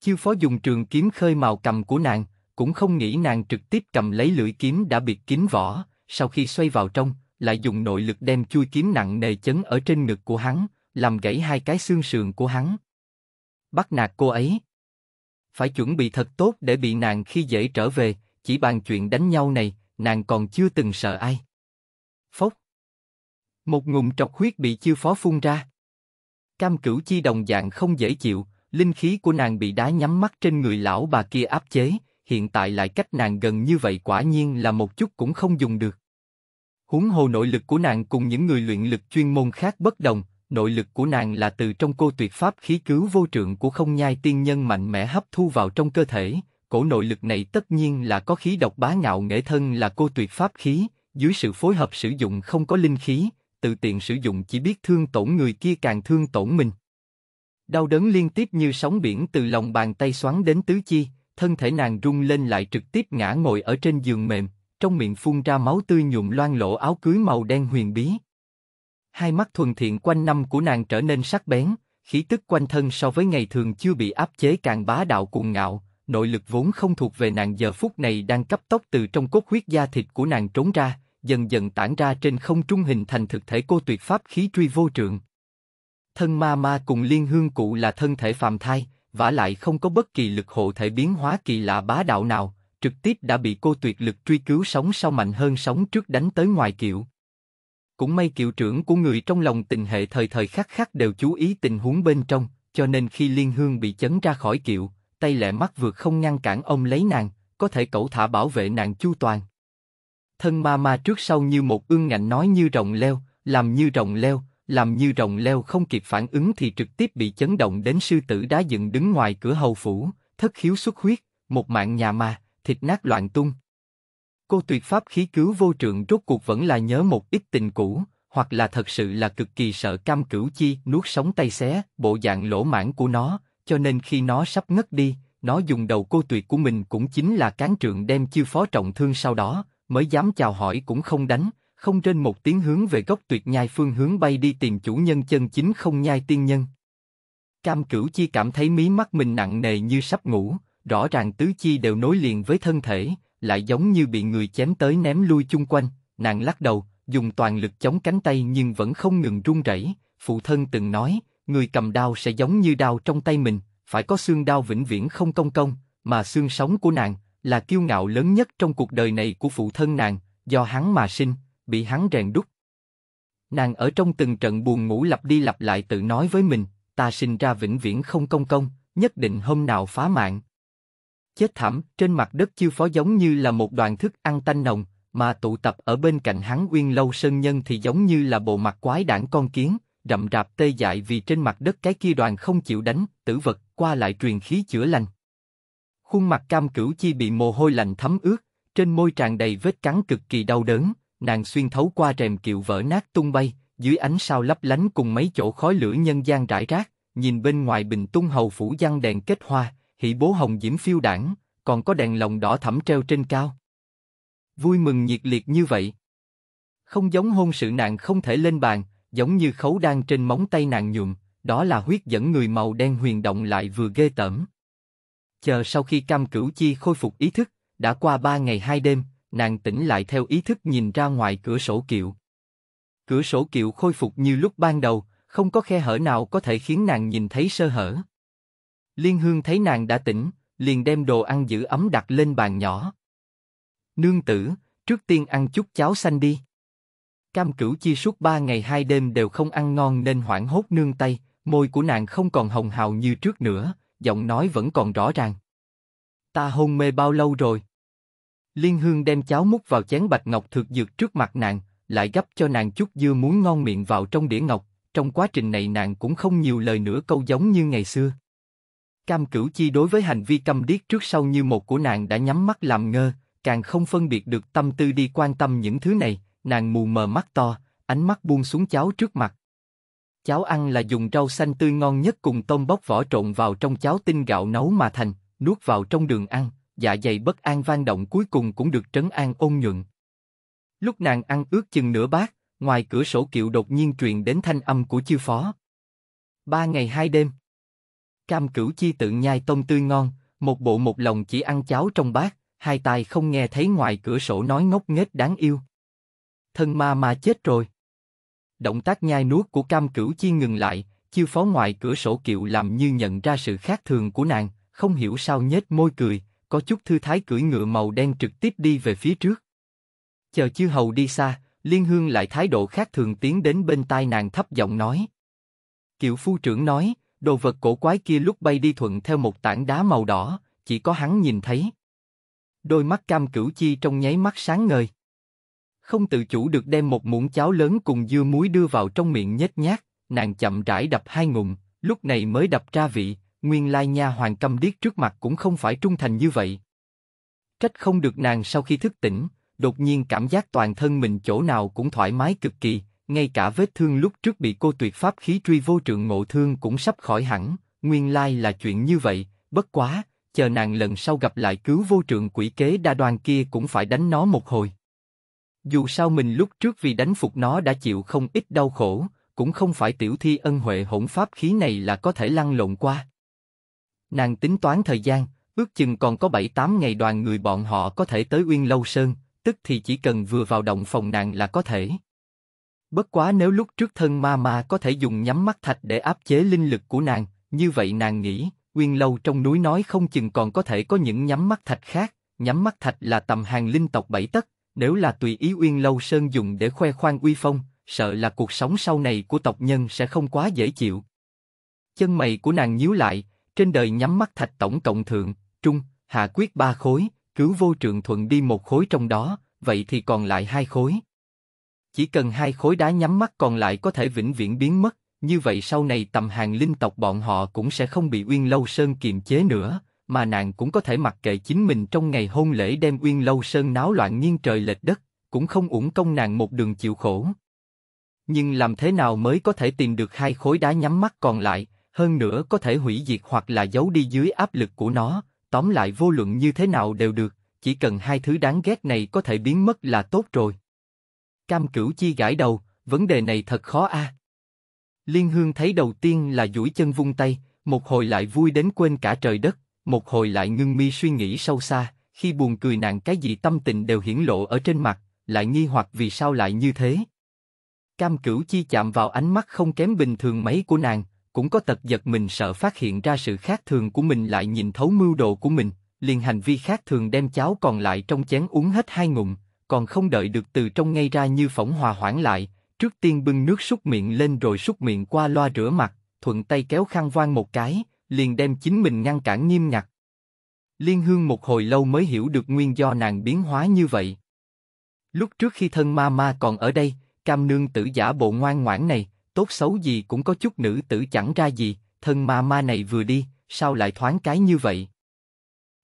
Chiêu phó dùng trường kiếm khơi màu cầm của nàng, cũng không nghĩ nàng trực tiếp cầm lấy lưỡi kiếm đã biệt kín vỏ, sau khi xoay vào trong, lại dùng nội lực đem chui kiếm nặng nề chấn ở trên ngực của hắn, làm gãy hai cái xương sườn của hắn. Bắt nạt cô ấy. Phải chuẩn bị thật tốt để bị nàng khi dễ trở về, chỉ bàn chuyện đánh nhau này, nàng còn chưa từng sợ ai. Phốc. Một ngụm trọc huyết bị chiêu phó phun ra. Cam cửu chi đồng dạng không dễ chịu, linh khí của nàng bị đá nhắm mắt trên người lão bà kia áp chế, hiện tại lại cách nàng gần như vậy quả nhiên là một chút cũng không dùng được. Huống hồ nội lực của nàng cùng những người luyện lực chuyên môn khác bất đồng, nội lực của nàng là từ trong cô tuyệt pháp khí cứu vô trượng của không nhai tiên nhân mạnh mẽ hấp thu vào trong cơ thể, cổ nội lực này tất nhiên là có khí độc bá ngạo nghệ thân là cô tuyệt pháp khí, dưới sự phối hợp sử dụng không có linh khí, tự tiện sử dụng chỉ biết thương tổn người kia càng thương tổn mình. Đau đớn liên tiếp như sóng biển từ lòng bàn tay xoắn đến tứ chi, thân thể nàng rung lên lại trực tiếp ngã ngồi ở trên giường mềm, trong miệng phun ra máu tươi nhuộm loang lỗ áo cưới màu đen huyền bí. Hai mắt thuần thiện quanh năm của nàng trở nên sắc bén, khí tức quanh thân so với ngày thường chưa bị áp chế càng bá đạo cuồng ngạo, nội lực vốn không thuộc về nàng giờ phút này đang cấp tốc từ trong cốt huyết da thịt của nàng trốn ra, dần dần tản ra trên không trung hình thành thực thể cô tuyệt pháp khí truy vô trượng. Thân ma ma cùng liên hương cụ là thân thể phàm thai, vả lại không có bất kỳ lực hộ thể biến hóa kỳ lạ bá đạo nào, trực tiếp đã bị cô tuyệt lực truy cứu sống sau mạnh hơn sống trước đánh tới ngoài kiệu. Cũng may kiệu trưởng của người trong lòng tình hệ thời thời khắc khắc đều chú ý tình huống bên trong, cho nên khi liên hương bị chấn ra khỏi kiệu, tay lẹ mắt vượt không ngăn cản ông lấy nàng, có thể cẩu thả bảo vệ nàng chu toàn thân ma ma trước sau như một ương ngạnh nói như rồng leo, làm như rồng leo, làm như rồng leo không kịp phản ứng thì trực tiếp bị chấn động đến sư tử đá dựng đứng ngoài cửa hầu phủ, thất khiếu xuất huyết, một mạng nhà ma, thịt nát loạn tung. Cô tuyệt pháp khí cứu vô trượng rốt cuộc vẫn là nhớ một ít tình cũ, hoặc là thật sự là cực kỳ sợ cam cửu chi nuốt sống tay xé, bộ dạng lỗ mãn của nó, cho nên khi nó sắp ngất đi, nó dùng đầu cô tuyệt của mình cũng chính là cán trượng đem chư phó trọng thương sau đó, mới dám chào hỏi cũng không đánh, không trên một tiếng hướng về gốc tuyệt nhai phương hướng bay đi tìm chủ nhân chân chính không nhai tiên nhân. Cam cửu chi cảm thấy mí mắt mình nặng nề như sắp ngủ, rõ ràng tứ chi đều nối liền với thân thể, lại giống như bị người chém tới ném lui chung quanh, nàng lắc đầu, dùng toàn lực chống cánh tay nhưng vẫn không ngừng run rẩy. phụ thân từng nói, người cầm đao sẽ giống như đao trong tay mình, phải có xương đao vĩnh viễn không công công, mà xương sống của nàng, là kiêu ngạo lớn nhất trong cuộc đời này của phụ thân nàng, do hắn mà sinh, bị hắn rèn đúc. Nàng ở trong từng trận buồn ngủ lặp đi lặp lại tự nói với mình, ta sinh ra vĩnh viễn không công công, nhất định hôm nào phá mạng. Chết thảm, trên mặt đất chiêu phó giống như là một đoàn thức ăn tanh nồng, mà tụ tập ở bên cạnh hắn uyên lâu sơn nhân thì giống như là bộ mặt quái đảng con kiến, rậm rạp tê dại vì trên mặt đất cái kia đoàn không chịu đánh, tử vật, qua lại truyền khí chữa lành. Khuôn mặt cam cửu chi bị mồ hôi lạnh thấm ướt, trên môi tràn đầy vết cắn cực kỳ đau đớn, nàng xuyên thấu qua rèm kiệu vỡ nát tung bay, dưới ánh sao lấp lánh cùng mấy chỗ khói lửa nhân gian rải rác, nhìn bên ngoài bình tung hầu phủ giăng đèn kết hoa, hỷ bố hồng diễm phiêu đảng, còn có đèn lồng đỏ thẫm treo trên cao. Vui mừng nhiệt liệt như vậy. Không giống hôn sự nàng không thể lên bàn, giống như khấu đang trên móng tay nàng nhuộm, đó là huyết dẫn người màu đen huyền động lại vừa ghê tởm chờ sau khi Cam Cửu Chi khôi phục ý thức, đã qua ba ngày hai đêm, nàng tỉnh lại theo ý thức nhìn ra ngoài cửa sổ kiệu. Cửa sổ kiệu khôi phục như lúc ban đầu, không có khe hở nào có thể khiến nàng nhìn thấy sơ hở. Liên Hương thấy nàng đã tỉnh, liền đem đồ ăn giữ ấm đặt lên bàn nhỏ. Nương tử, trước tiên ăn chút cháo xanh đi. Cam cửu chi suốt ba ngày hai đêm đều không ăn ngon nên hoảng hốt nương tay, môi của nàng không còn hồng hào như trước nữa, giọng nói vẫn còn rõ ràng. Ta hôn mê bao lâu rồi? Liên Hương đem cháo múc vào chén bạch ngọc thực dược trước mặt nàng, lại gấp cho nàng chút dưa muốn ngon miệng vào trong đĩa ngọc. Trong quá trình này nàng cũng không nhiều lời nữa câu giống như ngày xưa. Cam Cửu Chi đối với hành vi câm điếc trước sau như một của nàng đã nhắm mắt làm ngơ, càng không phân biệt được tâm tư đi quan tâm những thứ này, nàng mù mờ mắt to, ánh mắt buông xuống cháo trước mặt, Cháo ăn là dùng rau xanh tươi ngon nhất cùng tôm bóc vỏ trộn vào trong cháo tinh gạo nấu mà thành, nuốt vào trong đường ăn, dạ dày bất an vang động cuối cùng cũng được trấn an ôn nhuận. Lúc nàng ăn ước chừng nửa bát, ngoài cửa sổ kiệu đột nhiên truyền đến thanh âm của chư phó. Ba ngày hai đêm. Cam cửu chi tự nhai tôm tươi ngon, một bộ một lòng chỉ ăn cháo trong bát, hai tai không nghe thấy ngoài cửa sổ nói ngốc nghếch đáng yêu. Thân ma mà chết rồi động tác nhai nuốt của cam cửu chi ngừng lại, chiêu phó ngoài cửa sổ kiệu làm như nhận ra sự khác thường của nàng, không hiểu sao nhếch môi cười, có chút thư thái cưỡi ngựa màu đen trực tiếp đi về phía trước. Chờ chư hầu đi xa, Liên Hương lại thái độ khác thường tiến đến bên tai nàng thấp giọng nói. Kiệu phu trưởng nói, đồ vật cổ quái kia lúc bay đi thuận theo một tảng đá màu đỏ, chỉ có hắn nhìn thấy. Đôi mắt cam cửu chi trong nháy mắt sáng ngời không tự chủ được đem một muỗng cháo lớn cùng dưa muối đưa vào trong miệng nhếch nhác, nàng chậm rãi đập hai ngụm, lúc này mới đập ra vị, nguyên lai nha hoàng câm điếc trước mặt cũng không phải trung thành như vậy. Trách không được nàng sau khi thức tỉnh, đột nhiên cảm giác toàn thân mình chỗ nào cũng thoải mái cực kỳ, ngay cả vết thương lúc trước bị cô tuyệt pháp khí truy vô trượng ngộ thương cũng sắp khỏi hẳn, nguyên lai là chuyện như vậy, bất quá, chờ nàng lần sau gặp lại cứu vô trượng quỷ kế đa đoàn kia cũng phải đánh nó một hồi. Dù sao mình lúc trước vì đánh phục nó đã chịu không ít đau khổ, cũng không phải tiểu thi ân huệ hỗn pháp khí này là có thể lăn lộn qua. Nàng tính toán thời gian, ước chừng còn có 7-8 ngày đoàn người bọn họ có thể tới Uyên Lâu Sơn, tức thì chỉ cần vừa vào động phòng nàng là có thể. Bất quá nếu lúc trước thân ma ma có thể dùng nhắm mắt thạch để áp chế linh lực của nàng, như vậy nàng nghĩ, Uyên Lâu trong núi nói không chừng còn có thể có những nhắm mắt thạch khác, nhắm mắt thạch là tầm hàng linh tộc bảy tấc, nếu là tùy ý Uyên Lâu Sơn dùng để khoe khoang uy phong, sợ là cuộc sống sau này của tộc nhân sẽ không quá dễ chịu. Chân mày của nàng nhíu lại, trên đời nhắm mắt thạch tổng cộng thượng, trung, hạ quyết ba khối, cứu vô trượng thuận đi một khối trong đó, vậy thì còn lại hai khối. Chỉ cần hai khối đá nhắm mắt còn lại có thể vĩnh viễn biến mất, như vậy sau này tầm hàng linh tộc bọn họ cũng sẽ không bị Uyên Lâu Sơn kiềm chế nữa, mà nàng cũng có thể mặc kệ chính mình trong ngày hôn lễ đem Uyên Lâu Sơn náo loạn nghiêng trời lệch đất, cũng không uổng công nàng một đường chịu khổ. Nhưng làm thế nào mới có thể tìm được hai khối đá nhắm mắt còn lại, hơn nữa có thể hủy diệt hoặc là giấu đi dưới áp lực của nó, tóm lại vô luận như thế nào đều được, chỉ cần hai thứ đáng ghét này có thể biến mất là tốt rồi. Cam cửu chi gãi đầu, vấn đề này thật khó a. Liên Hương thấy đầu tiên là duỗi chân vung tay, một hồi lại vui đến quên cả trời đất, một hồi lại ngưng mi suy nghĩ sâu xa, khi buồn cười nàng cái gì tâm tình đều hiển lộ ở trên mặt, lại nghi hoặc vì sao lại như thế. Cam cửu chi chạm vào ánh mắt không kém bình thường mấy của nàng, cũng có tật giật mình sợ phát hiện ra sự khác thường của mình lại nhìn thấu mưu đồ của mình, liền hành vi khác thường đem cháo còn lại trong chén uống hết hai ngụm, còn không đợi được từ trong ngay ra như phỏng hòa hoãn lại, trước tiên bưng nước súc miệng lên rồi súc miệng qua loa rửa mặt, thuận tay kéo khăn voan một cái, liền đem chính mình ngăn cản nghiêm ngặt. Liên Hương một hồi lâu mới hiểu được nguyên do nàng biến hóa như vậy. Lúc trước khi thân ma ma còn ở đây, cam nương tử giả bộ ngoan ngoãn này, tốt xấu gì cũng có chút nữ tử chẳng ra gì, thân ma ma này vừa đi, sao lại thoáng cái như vậy?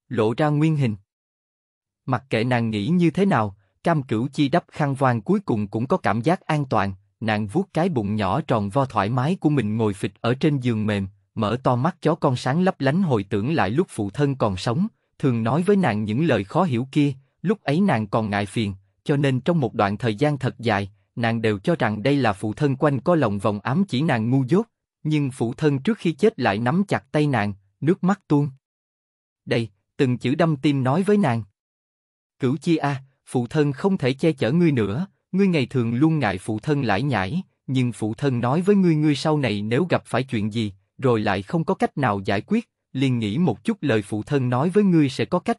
Lộ ra nguyên hình. Mặc kệ nàng nghĩ như thế nào, cam cửu chi đắp khăn vàng cuối cùng cũng có cảm giác an toàn, nàng vuốt cái bụng nhỏ tròn vo thoải mái của mình ngồi phịch ở trên giường mềm, mở to mắt chó con sáng lấp lánh hồi tưởng lại lúc phụ thân còn sống, thường nói với nàng những lời khó hiểu kia, lúc ấy nàng còn ngại phiền, cho nên trong một đoạn thời gian thật dài, nàng đều cho rằng đây là phụ thân quanh có lòng vòng ám chỉ nàng ngu dốt, nhưng phụ thân trước khi chết lại nắm chặt tay nàng, nước mắt tuôn. Đây, từng chữ đâm tim nói với nàng. Cửu chi a, phụ thân không thể che chở ngươi nữa, ngươi ngày thường luôn ngại phụ thân lải nhải, nhưng phụ thân nói với ngươi ngươi sau này nếu gặp phải chuyện gì, rồi lại không có cách nào giải quyết, liền nghĩ một chút lời phụ thân nói với ngươi sẽ có cách.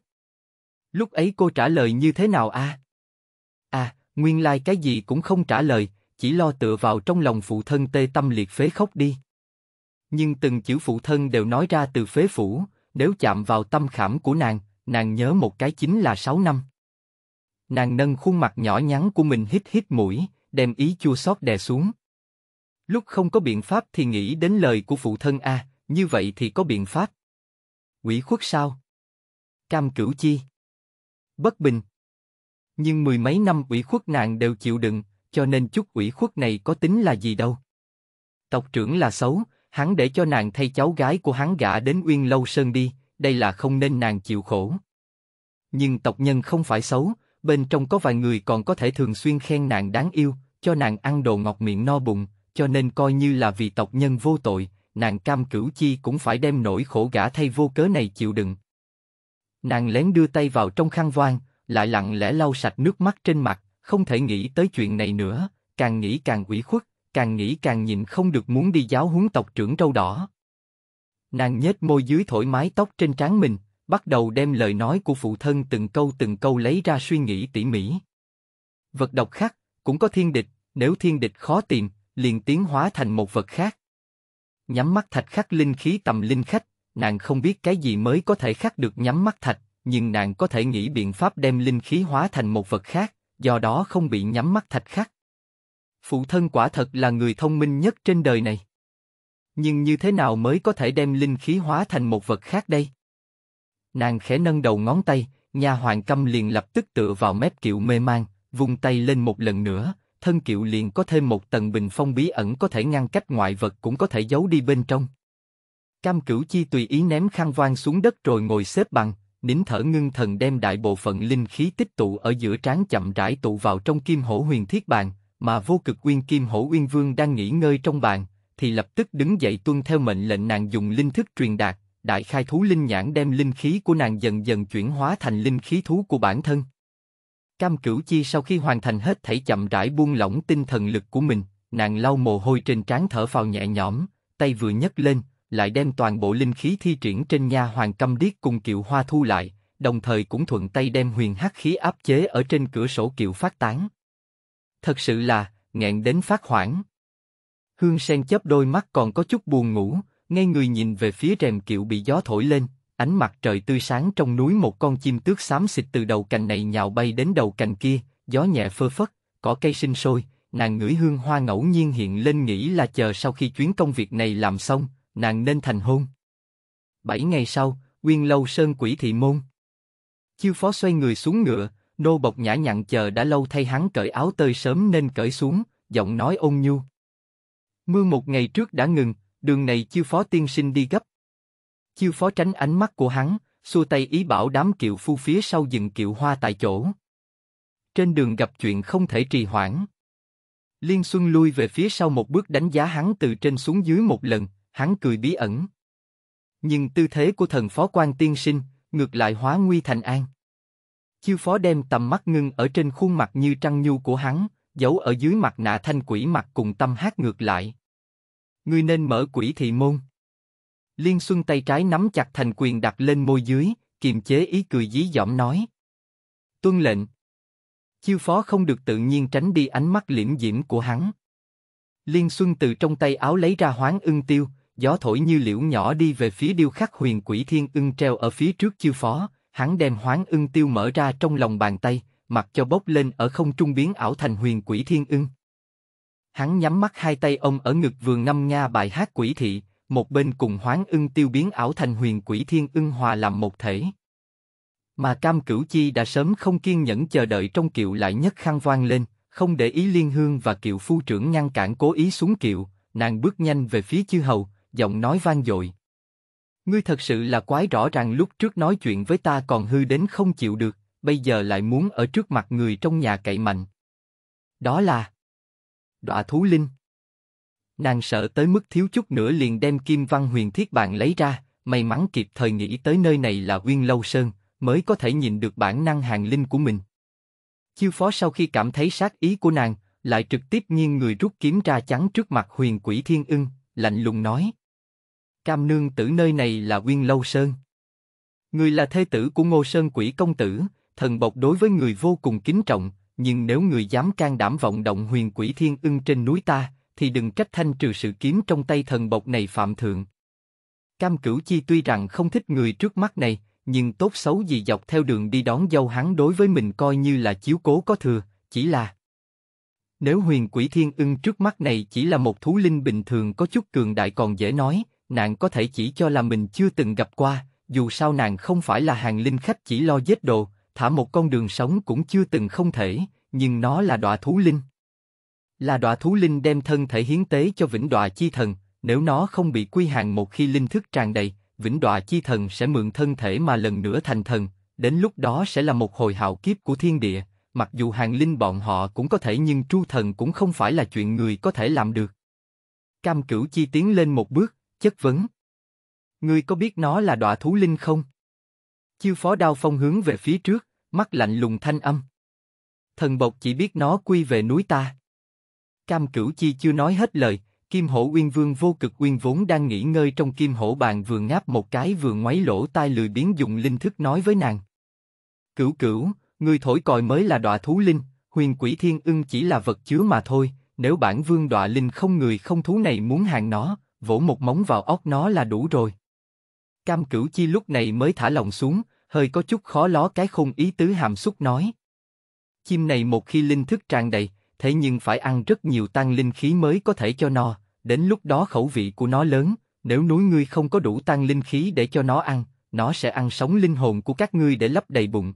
Lúc ấy cô trả lời như thế nào a? À? à, nguyên lai like cái gì cũng không trả lời, chỉ lo tựa vào trong lòng phụ thân tê tâm liệt phế khóc đi. Nhưng từng chữ phụ thân đều nói ra từ phế phủ, nếu chạm vào tâm khảm của nàng, nàng nhớ một cái chính là sáu năm. Nàng nâng khuôn mặt nhỏ nhắn của mình hít hít mũi, đem ý chua xót đè xuống. Lúc không có biện pháp thì nghĩ đến lời của phụ thân a, như vậy thì có biện pháp. Quỷ khuất sao? Cam cửu chi. Bất bình. Nhưng mười mấy năm quỷ khuất nàng đều chịu đựng, cho nên chút quỷ khuất này có tính là gì đâu. Tộc trưởng là xấu, hắn để cho nàng thay cháu gái của hắn gả đến Uyên Lâu Sơn đi, đây là không nên nàng chịu khổ. Nhưng tộc nhân không phải xấu, bên trong có vài người còn có thể thường xuyên khen nàng đáng yêu, cho nàng ăn đồ ngọt miệng no bụng, cho nên coi như là vì tộc nhân vô tội, nàng cam cửu chi cũng phải đem nỗi khổ gã thay vô cớ này chịu đựng. Nàng lén đưa tay vào trong khăn voan, lại lặng lẽ lau sạch nước mắt trên mặt, không thể nghĩ tới chuyện này nữa, càng nghĩ càng ủy khuất, càng nghĩ càng nhìn không được muốn đi giáo huấn tộc trưởng trâu đỏ. Nàng nhếch môi dưới thổi mái tóc trên trán mình, bắt đầu đem lời nói của phụ thân từng câu từng câu lấy ra suy nghĩ tỉ mỉ. Vật độc khác cũng có thiên địch, nếu thiên địch khó tìm, liền tiến hóa thành một vật khác. Nhắm mắt thạch khắc linh khí tầm linh khách, nàng không biết cái gì mới có thể khắc được nhắm mắt thạch, nhưng nàng có thể nghĩ biện pháp đem linh khí hóa thành một vật khác, do đó không bị nhắm mắt thạch khắc. Phụ thân quả thật là người thông minh nhất trên đời này. Nhưng như thế nào mới có thể đem linh khí hóa thành một vật khác đây? Nàng khẽ nâng đầu ngón tay, nhà hoàng câm liền lập tức tựa vào mép kiệu mê mang, vung tay lên một lần nữa, thân kiệu liền có thêm một tầng bình phong bí ẩn có thể ngăn cách ngoại vật cũng có thể giấu đi bên trong. Cam cửu chi tùy ý ném khăn vang xuống đất rồi ngồi xếp bằng, nín thở ngưng thần đem đại bộ phận linh khí tích tụ ở giữa trán chậm rãi tụ vào trong kim hổ huyền thiết bàn, mà vô cực quyên kim hổ uyên vương đang nghỉ ngơi trong bàn, thì lập tức đứng dậy tuân theo mệnh lệnh nàng dùng linh thức truyền đạt, đại khai thú linh nhãn đem linh khí của nàng dần dần chuyển hóa thành linh khí thú của bản thân. Cam Cửu Chi sau khi hoàn thành hết thảy chậm rãi buông lỏng tinh thần lực của mình, nàng lau mồ hôi trên trán thở phào nhẹ nhõm, tay vừa nhấc lên, lại đem toàn bộ linh khí thi triển trên nha hoàng câm điếc cùng kiệu hoa thu lại, đồng thời cũng thuận tay đem huyền hắc khí áp chế ở trên cửa sổ kiệu phát tán. Thật sự là, nghẹn đến phát hoảng. Hương sen chớp đôi mắt còn có chút buồn ngủ, ngay người nhìn về phía rèm kiệu bị gió thổi lên, ánh mặt trời tươi sáng trong núi một con chim tước xám xịt từ đầu cành này nhào bay đến đầu cành kia, gió nhẹ phơ phất, cỏ cây sinh sôi, nàng ngửi hương hoa ngẫu nhiên hiện lên nghĩ là chờ sau khi chuyến công việc này làm xong, nàng nên thành hôn. Bảy ngày sau, Uyên Lâu Sơn Quỷ Thị Môn. Chiêu phó xoay người xuống ngựa, nô bộc nhã nhặn chờ đã lâu thay hắn cởi áo tơi sớm nên cởi xuống, giọng nói ôn nhu. Mưa một ngày trước đã ngừng, đường này chiêu phó tiên sinh đi gấp, Chiêu phó tránh ánh mắt của hắn, xua tay ý bảo đám kiệu phu phía sau dừng kiệu hoa tại chỗ. Trên đường gặp chuyện không thể trì hoãn. Liên Xuân lui về phía sau một bước đánh giá hắn từ trên xuống dưới một lần, hắn cười bí ẩn. Nhưng tư thế của thần phó quan tiên sinh, ngược lại hóa nguy thành an. Chiêu phó đem tầm mắt ngưng ở trên khuôn mặt như trăng nhu của hắn, giấu ở dưới mặt nạ thanh quỷ mặt cùng tâm hát ngược lại. Ngươi nên mở quỷ thị môn. Liên Xuân tay trái nắm chặt thành quyền đặt lên môi dưới, kiềm chế ý cười dí dỏm nói. Tuân lệnh. Chiêu phó không được tự nhiên tránh đi ánh mắt liễm diễm của hắn. Liên Xuân từ trong tay áo lấy ra hoán ưng tiêu, gió thổi như liễu nhỏ đi về phía điêu khắc huyền quỷ thiên ưng treo ở phía trước chiêu phó, hắn đem hoán ưng tiêu mở ra trong lòng bàn tay, mặc cho bốc lên ở không trung biến ảo thành huyền quỷ thiên ưng. Hắn nhắm mắt hai tay ông ở ngực vườn năm Nga bài hát quỷ thị, một bên cùng hoán ưng tiêu biến ảo thành huyền quỷ thiên ưng hòa làm một thể. Mà cam cửu chi đã sớm không kiên nhẫn chờ đợi trong kiệu lại nhất khăn vang lên, không để ý liên hương và kiệu phu trưởng ngăn cản cố ý xuống kiệu, nàng bước nhanh về phía chư hầu, giọng nói vang dội. Ngươi thật sự là quái rõ ràng lúc trước nói chuyện với ta còn hư đến không chịu được, bây giờ lại muốn ở trước mặt người trong nhà cậy mạnh. Đó là đọa thú linh. Nàng sợ tới mức thiếu chút nữa liền đem Kim Văn Huyền Thiết Bàn lấy ra, may mắn kịp thời nghĩ tới nơi này là Uyên Lâu Sơn, mới có thể nhìn được bản năng hàng linh của mình. Chiêu phó sau khi cảm thấy sát ý của nàng, lại trực tiếp nghiêng người rút kiếm ra chắn trước mặt huyền quỷ thiên ưng, lạnh lùng nói. Cam nương tử nơi này là Uyên Lâu Sơn. Người là thê tử của Ngô Sơn quỷ công tử, thần bộc đối với người vô cùng kính trọng, nhưng nếu người dám can đảm vọng động huyền quỷ thiên ưng trên núi ta, thì đừng trách thanh trừ sự kiếm trong tay thần bộc này phạm thượng. Cam Cửu Chi tuy rằng không thích người trước mắt này, nhưng tốt xấu gì dọc theo đường đi đón dâu hắn đối với mình coi như là chiếu cố có thừa, chỉ là... Nếu huyền quỷ thiên ưng trước mắt này chỉ là một thú linh bình thường có chút cường đại còn dễ nói, nàng có thể chỉ cho là mình chưa từng gặp qua, dù sao nàng không phải là hàng linh khách chỉ lo giết đồ, thả một con đường sống cũng chưa từng không thể, nhưng nó là đọa thú linh là đọa thú linh đem thân thể hiến tế cho vĩnh đọa chi thần, nếu nó không bị quy hàng một khi linh thức tràn đầy, vĩnh đọa chi thần sẽ mượn thân thể mà lần nữa thành thần, đến lúc đó sẽ là một hồi hạo kiếp của thiên địa, mặc dù hàng linh bọn họ cũng có thể nhưng tru thần cũng không phải là chuyện người có thể làm được. Cam cửu chi tiến lên một bước, chất vấn. Ngươi có biết nó là đọa thú linh không? Chiêu phó đao phong hướng về phía trước, mắt lạnh lùng thanh âm. Thần bộc chỉ biết nó quy về núi ta. Cam Cửu Chi chưa nói hết lời, Kim Hổ Uyên Vương vô cực uyên vốn đang nghỉ ngơi trong Kim Hổ bàn vừa ngáp một cái vừa ngoáy lỗ tai lười biến dụng linh thức nói với nàng. Cửu Cửu, người thổi còi mới là đọa thú linh, huyền quỷ thiên ưng chỉ là vật chứa mà thôi, nếu bản vương đọa linh không người không thú này muốn hàng nó, vỗ một móng vào óc nó là đủ rồi. Cam Cửu Chi lúc này mới thả lòng xuống, hơi có chút khó ló cái khung ý tứ hàm xúc nói. Chim này một khi linh thức tràn đầy, thế nhưng phải ăn rất nhiều tăng linh khí mới có thể cho no, đến lúc đó khẩu vị của nó lớn, nếu núi ngươi không có đủ tăng linh khí để cho nó ăn, nó sẽ ăn sống linh hồn của các ngươi để lấp đầy bụng.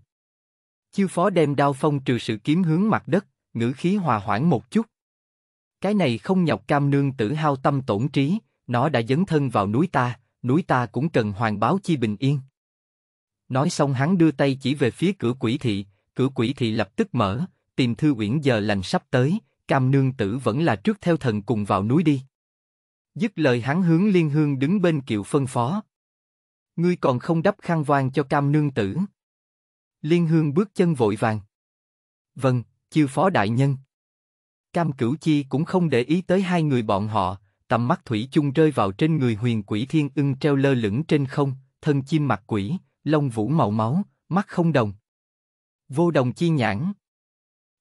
Chiêu phó đem đao phong trừ sự kiếm hướng mặt đất, ngữ khí hòa hoãn một chút. Cái này không nhọc cam nương tử hao tâm tổn trí, nó đã dấn thân vào núi ta, núi ta cũng cần hoàng báo chi bình yên. Nói xong hắn đưa tay chỉ về phía cửa quỷ thị, cửa quỷ thị lập tức mở, tìm thư uyển giờ lành sắp tới, cam nương tử vẫn là trước theo thần cùng vào núi đi. Dứt lời hắn hướng liên hương đứng bên kiệu phân phó. Ngươi còn không đắp khăn voan cho cam nương tử. Liên hương bước chân vội vàng. Vâng, chiêu phó đại nhân. Cam cửu chi cũng không để ý tới hai người bọn họ, tầm mắt thủy chung rơi vào trên người huyền quỷ thiên ưng treo lơ lửng trên không, thân chim mặt quỷ, lông vũ màu máu, mắt không đồng. Vô đồng chi nhãn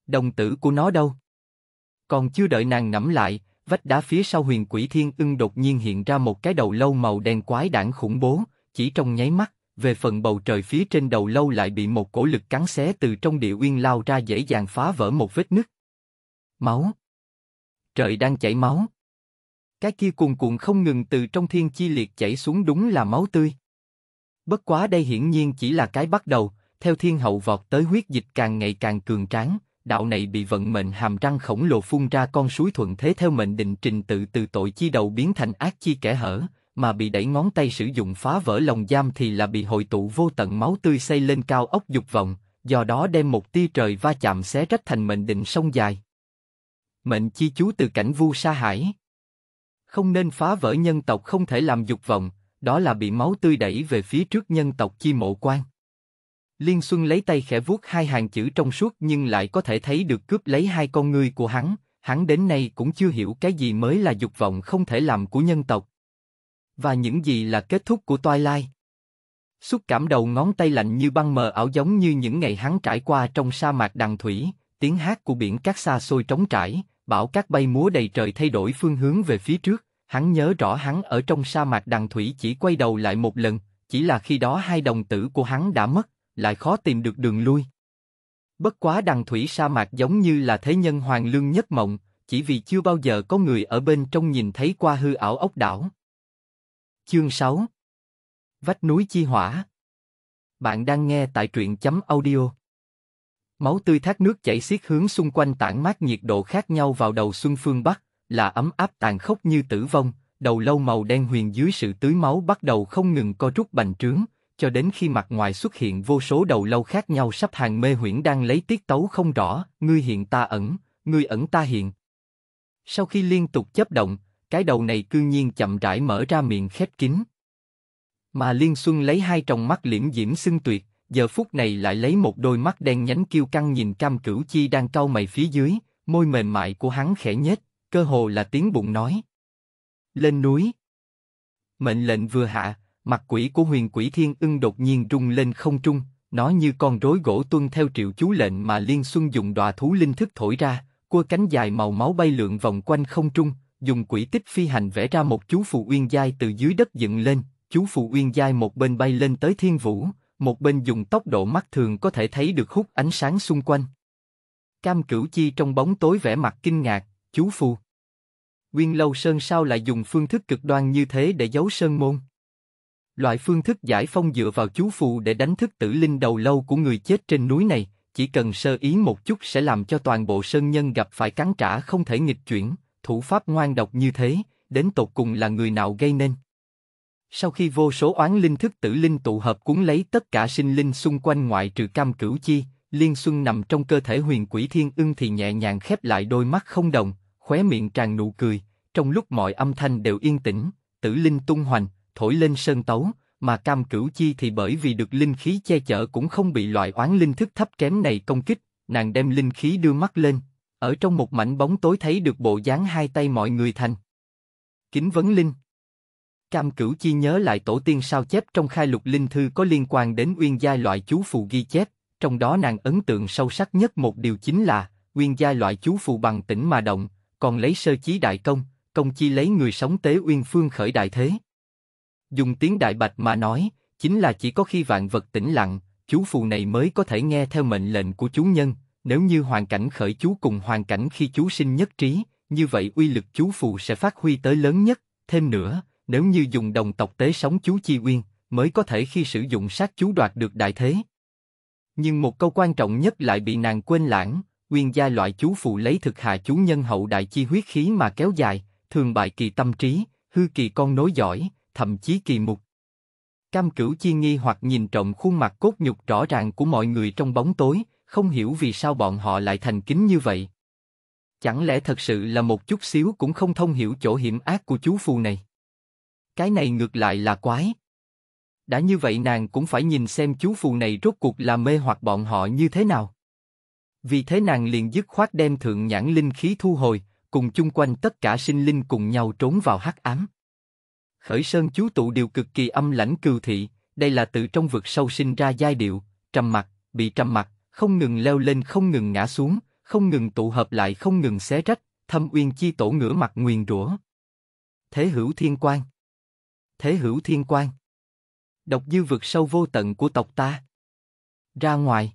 đồng tử của nó đâu? Còn chưa đợi nàng ngẫm lại, vách đá phía sau huyền quỷ thiên ưng đột nhiên hiện ra một cái đầu lâu màu đen quái đản khủng bố, chỉ trong nháy mắt, về phần bầu trời phía trên đầu lâu lại bị một cổ lực cắn xé từ trong địa uyên lao ra dễ dàng phá vỡ một vết nứt. Máu. Trời đang chảy máu. Cái kia cuồn cuộn không ngừng từ trong thiên chi liệt chảy xuống đúng là máu tươi. Bất quá đây hiển nhiên chỉ là cái bắt đầu, theo thiên hậu vọt tới huyết dịch càng ngày càng cường tráng, đạo này bị vận mệnh hàm răng khổng lồ phun ra con suối thuận thế theo mệnh định trình tự từ tội chi đầu biến thành ác chi kẻ hở, mà bị đẩy ngón tay sử dụng phá vỡ lòng giam thì là bị hội tụ vô tận máu tươi xây lên cao ốc dục vọng, do đó đem một tia trời va chạm xé rách thành mệnh định sông dài. Mệnh chi chú từ cảnh vu sa hải. Không nên phá vỡ nhân tộc không thể làm dục vọng, đó là bị máu tươi đẩy về phía trước nhân tộc chi mộ quan. Liên Xuân lấy tay khẽ vuốt hai hàng chữ trong suốt nhưng lại có thể thấy được cướp lấy hai con ngươi của hắn, hắn đến nay cũng chưa hiểu cái gì mới là dục vọng không thể làm của nhân tộc. Và những gì là kết thúc của toai lai. Xúc cảm đầu ngón tay lạnh như băng mờ ảo giống như những ngày hắn trải qua trong sa mạc đằng thủy, tiếng hát của biển cát xa xôi trống trải, bão cát bay múa đầy trời thay đổi phương hướng về phía trước, hắn nhớ rõ hắn ở trong sa mạc đằng thủy chỉ quay đầu lại một lần, chỉ là khi đó hai đồng tử của hắn đã mất, lại khó tìm được đường lui. Bất quá đằng thủy sa mạc giống như là thế nhân hoàng lương nhất mộng, chỉ vì chưa bao giờ có người ở bên trong nhìn thấy qua hư ảo ốc đảo. Chương 6 Vách núi chi hỏa Bạn đang nghe tại truyện chấm audio. Máu tươi thác nước chảy xiết hướng xung quanh tản mát nhiệt độ khác nhau vào đầu xuân phương Bắc, là ấm áp tàn khốc như tử vong, đầu lâu màu đen huyền dưới sự tưới máu bắt đầu không ngừng co rút bành trướng cho đến khi mặt ngoài xuất hiện vô số đầu lâu khác nhau sắp hàng mê huyễn đang lấy tiết tấu không rõ, ngươi hiện ta ẩn, ngươi ẩn ta hiện. Sau khi liên tục chấp động, cái đầu này cư nhiên chậm rãi mở ra miệng khép kín. Mà Liên Xuân lấy hai tròng mắt liễm diễm xưng tuyệt, giờ phút này lại lấy một đôi mắt đen nhánh kiêu căng nhìn Cam Cửu Chi đang cau mày phía dưới, môi mềm mại của hắn khẽ nhếch, cơ hồ là tiếng bụng nói. Lên núi. Mệnh lệnh vừa hạ, Mặt quỷ của huyền quỷ thiên ưng đột nhiên rung lên không trung, nó như con rối gỗ tuân theo triệu chú lệnh mà Liên Xuân dùng đòa thú linh thức thổi ra, cua cánh dài màu máu bay lượn vòng quanh không trung, dùng quỷ tích phi hành vẽ ra một chú phù uyên giai từ dưới đất dựng lên, chú phù uyên giai một bên bay lên tới thiên vũ, một bên dùng tốc độ mắt thường có thể thấy được hút ánh sáng xung quanh. Cam Cửu Chi trong bóng tối vẻ mặt kinh ngạc, chú phù. Nguyên Lâu Sơn sao lại dùng phương thức cực đoan như thế để giấu Sơn Môn? Loại phương thức giải phong dựa vào chú phù để đánh thức tử linh đầu lâu của người chết trên núi này, chỉ cần sơ ý một chút sẽ làm cho toàn bộ sơn nhân gặp phải cắn trả không thể nghịch chuyển, thủ pháp ngoan độc như thế, đến tột cùng là người nào gây nên. Sau khi vô số oán linh thức tử linh tụ hợp cuốn lấy tất cả sinh linh xung quanh ngoại trừ cam cửu chi, liên xuân nằm trong cơ thể huyền quỷ thiên ưng thì nhẹ nhàng khép lại đôi mắt không đồng, khóe miệng tràn nụ cười, trong lúc mọi âm thanh đều yên tĩnh, tử linh tung hoành, thổi lên sơn tấu, mà cam cửu chi thì bởi vì được linh khí che chở cũng không bị loại oán linh thức thấp kém này công kích, nàng đem linh khí đưa mắt lên, ở trong một mảnh bóng tối thấy được bộ dáng hai tay mọi người thành. Kính vấn linh Cam Cửu Chi nhớ lại tổ tiên sao chép trong khai lục linh thư có liên quan đến uyên giai loại chú phù ghi chép, trong đó nàng ấn tượng sâu sắc nhất một điều chính là, uyên giai loại chú phù bằng tỉnh mà động, còn lấy sơ chí đại công, công chi lấy người sống tế uyên phương khởi đại thế. Dùng tiếng đại bạch mà nói, chính là chỉ có khi vạn vật tĩnh lặng, chú phù này mới có thể nghe theo mệnh lệnh của chú nhân. Nếu như hoàn cảnh khởi chú cùng hoàn cảnh khi chú sinh nhất trí, như vậy uy lực chú phù sẽ phát huy tới lớn nhất. Thêm nữa, nếu như dùng đồng tộc tế sống chú chi uyên, mới có thể khi sử dụng sát chú đoạt được đại thế. Nhưng một câu quan trọng nhất lại bị nàng quên lãng, uyên gia loại chú phù lấy thực hạ chú nhân hậu đại chi huyết khí mà kéo dài, thường bại kỳ tâm trí, hư kỳ con nối giỏi, thậm chí kỳ mục. Cam Cửu Chi nghi hoặc nhìn trộm khuôn mặt cốt nhục rõ ràng của mọi người trong bóng tối, không hiểu vì sao bọn họ lại thành kính như vậy. Chẳng lẽ thật sự là một chút xíu cũng không thông hiểu chỗ hiểm ác của chú phù này? Cái này ngược lại là quái. Đã như vậy nàng cũng phải nhìn xem chú phù này rốt cuộc là mê hoặc bọn họ như thế nào. Vì thế nàng liền dứt khoát đem thượng nhãn linh khí thu hồi, cùng chung quanh tất cả sinh linh cùng nhau trốn vào hắc ám. Khởi Sơn chú tụ điều cực kỳ âm lãnh cừu thị, đây là từ trong vực sâu sinh ra giai điệu, trầm mặc, bị trầm mặc, không ngừng leo lên không ngừng ngã xuống, không ngừng tụ hợp lại không ngừng xé rách, thâm uyên chi tổ ngửa mặt nguyền rủa. Thế hữu thiên quan Thế hữu thiên quan Độc dư vực sâu vô tận của tộc ta. Ra ngoài.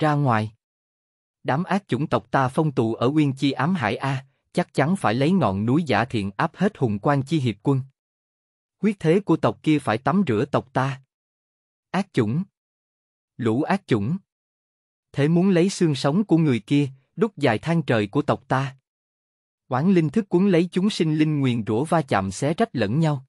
Ra ngoài. Đám ác chủng tộc ta phong tụ ở uyên chi ám hải A, chắc chắn phải lấy ngọn núi giả thiện áp hết hùng quan chi hiệp quân. Huyết thế của tộc kia phải tắm rửa tộc ta. Ác chủng. Lũ ác chủng. Thế muốn lấy xương sống của người kia, đúc dài than trời của tộc ta. Quán linh thức cuốn lấy chúng sinh linh nguyền rủa va chạm xé rách lẫn nhau.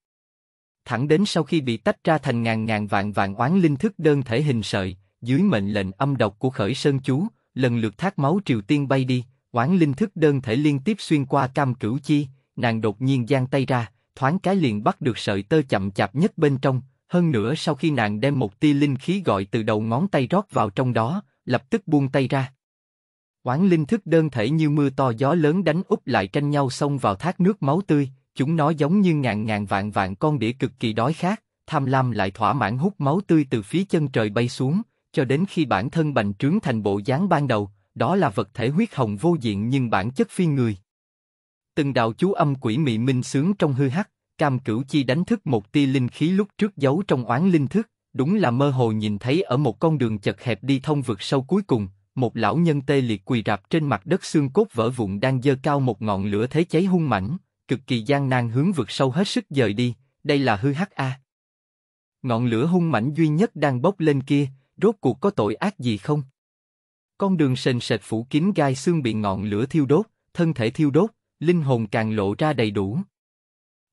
Thẳng đến sau khi bị tách ra thành ngàn ngàn vạn vạn oán linh thức đơn thể hình sợi, dưới mệnh lệnh âm độc của khởi sơn chú, lần lượt thác máu Triều Tiên bay đi, oán linh thức đơn thể liên tiếp xuyên qua cam cửu chi, nàng đột nhiên giang tay ra, thoáng cái liền bắt được sợi tơ chậm chạp nhất bên trong, hơn nữa sau khi nàng đem một tia linh khí gọi từ đầu ngón tay rót vào trong đó, lập tức buông tay ra. Quán linh thức đơn thể như mưa to gió lớn đánh úp lại tranh nhau xông vào thác nước máu tươi, chúng nó giống như ngàn ngàn vạn vạn con đĩa cực kỳ đói khát, tham lam lại thỏa mãn hút máu tươi từ phía chân trời bay xuống, cho đến khi bản thân bành trướng thành bộ dáng ban đầu, đó là vật thể huyết hồng vô diện nhưng bản chất phi người từng đạo chú âm quỷ mị minh sướng trong hư hắc, cam cửu chi đánh thức một tia linh khí lúc trước giấu trong oán linh thức, đúng là mơ hồ nhìn thấy ở một con đường chật hẹp đi thông vực sâu cuối cùng, một lão nhân tê liệt quỳ rạp trên mặt đất xương cốt vỡ vụn đang dơ cao một ngọn lửa thế cháy hung mãnh, cực kỳ gian nan hướng vực sâu hết sức dời đi, đây là hư hắc a. Ngọn lửa hung mãnh duy nhất đang bốc lên kia, rốt cuộc có tội ác gì không? Con đường sền sệt phủ kín gai xương bị ngọn lửa thiêu đốt, thân thể thiêu đốt, linh hồn càng lộ ra đầy đủ.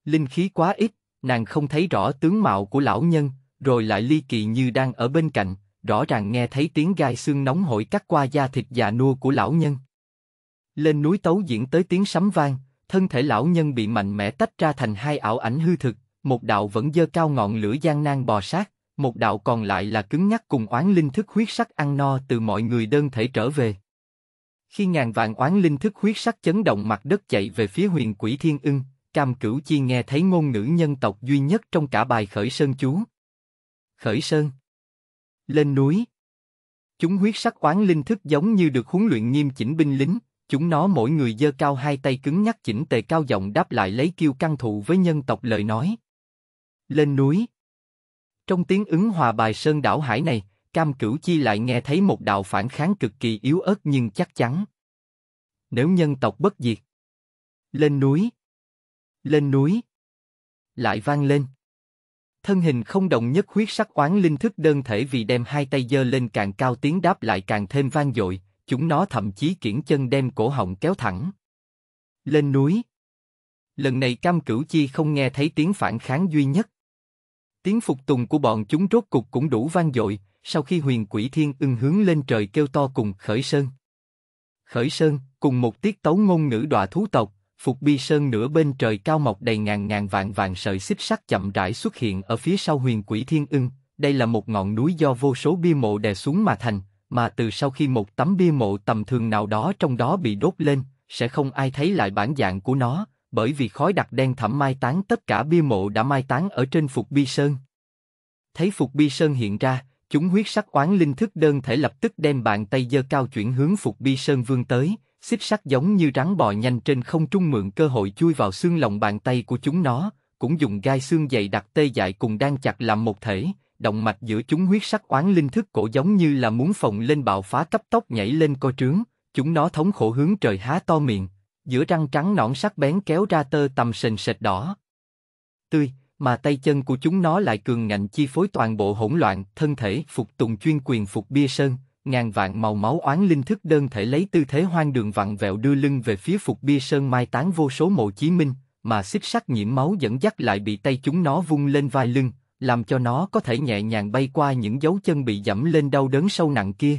Linh khí quá ít, nàng không thấy rõ tướng mạo của lão nhân, rồi lại ly kỳ như đang ở bên cạnh, rõ ràng nghe thấy tiếng gai xương nóng hổi cắt qua da thịt già nua của lão nhân. Lên núi tấu diễn tới tiếng sấm vang, thân thể lão nhân bị mạnh mẽ tách ra thành hai ảo ảnh hư thực, một đạo vẫn dơ cao ngọn lửa gian nan bò sát, một đạo còn lại là cứng nhắc cùng oán linh thức huyết sắc ăn no từ mọi người đơn thể trở về. Khi ngàn vạn oán linh thức huyết sắc chấn động mặt đất chạy về phía huyền quỷ thiên ưng, Cam Cửu Chi nghe thấy ngôn ngữ nhân tộc duy nhất trong cả bài khởi sơn chú. Khởi sơn. Lên núi. Chúng huyết sắc oán linh thức giống như được huấn luyện nghiêm chỉnh binh lính, chúng nó mỗi người dơ cao hai tay cứng nhắc chỉnh tề cao giọng đáp lại lấy kiêu căng thụ với nhân tộc lời nói. Lên núi. Trong tiếng ứng hòa bài sơn đảo hải này, Cam Cửu Chi lại nghe thấy một đạo phản kháng cực kỳ yếu ớt nhưng chắc chắn. Nếu nhân tộc bất diệt, lên núi, lên núi, lại vang lên. Thân hình không động nhất huyết sắc oán linh thức đơn thể vì đem hai tay giơ lên càng cao tiếng đáp lại càng thêm vang dội, chúng nó thậm chí kiển chân đem cổ họng kéo thẳng. Lên núi. Lần này Cam Cửu Chi không nghe thấy tiếng phản kháng duy nhất. Tiếng phục tùng của bọn chúng rốt cục cũng đủ vang dội, sau khi huyền quỷ thiên ưng hướng lên trời kêu to cùng khởi sơn. Khởi sơn, cùng một tiết tấu ngôn ngữ đọa thú tộc, phục bi sơn nửa bên trời cao mọc đầy ngàn ngàn vạn vạn sợi xích sắt chậm rãi xuất hiện ở phía sau huyền quỷ thiên ưng. Đây là một ngọn núi do vô số bia mộ đè xuống mà thành, mà từ sau khi một tấm bia mộ tầm thường nào đó trong đó bị đốt lên, sẽ không ai thấy lại bản dạng của nó, bởi vì khói đặc đen thẳm mai táng tất cả bia mộ đã mai táng ở trên Phục Bi Sơn. Thấy Phục Bi Sơn hiện ra, chúng huyết sắc oán linh thức đơn thể lập tức đem bàn tay dơ cao chuyển hướng Phục Bi Sơn vương tới, xích sắt giống như rắn bò nhanh trên không trung mượn cơ hội chui vào xương lòng bàn tay của chúng nó, cũng dùng gai xương dày đặc tê dại cùng đang chặt làm một thể, động mạch giữa chúng huyết sắc oán linh thức cổ giống như là muốn phồng lên bạo phá cấp tốc nhảy lên co trướng, chúng nó thống khổ hướng trời há to miệng, giữa răng trắng nõn sắc bén kéo ra tơ tầm sền sệt đỏ. Tươi, mà tay chân của chúng nó lại cường ngạnh chi phối toàn bộ hỗn loạn, thân thể phục tùng chuyên quyền phục bia sơn, ngàn vạn màu máu oán linh thức đơn thể lấy tư thế hoang đường vặn vẹo đưa lưng về phía phục bia sơn mai táng vô số mộ chí minh, mà xích sắc nhiễm máu dẫn dắt lại bị tay chúng nó vung lên vai lưng, làm cho nó có thể nhẹ nhàng bay qua những dấu chân bị dẫm lên đau đớn sâu nặng kia.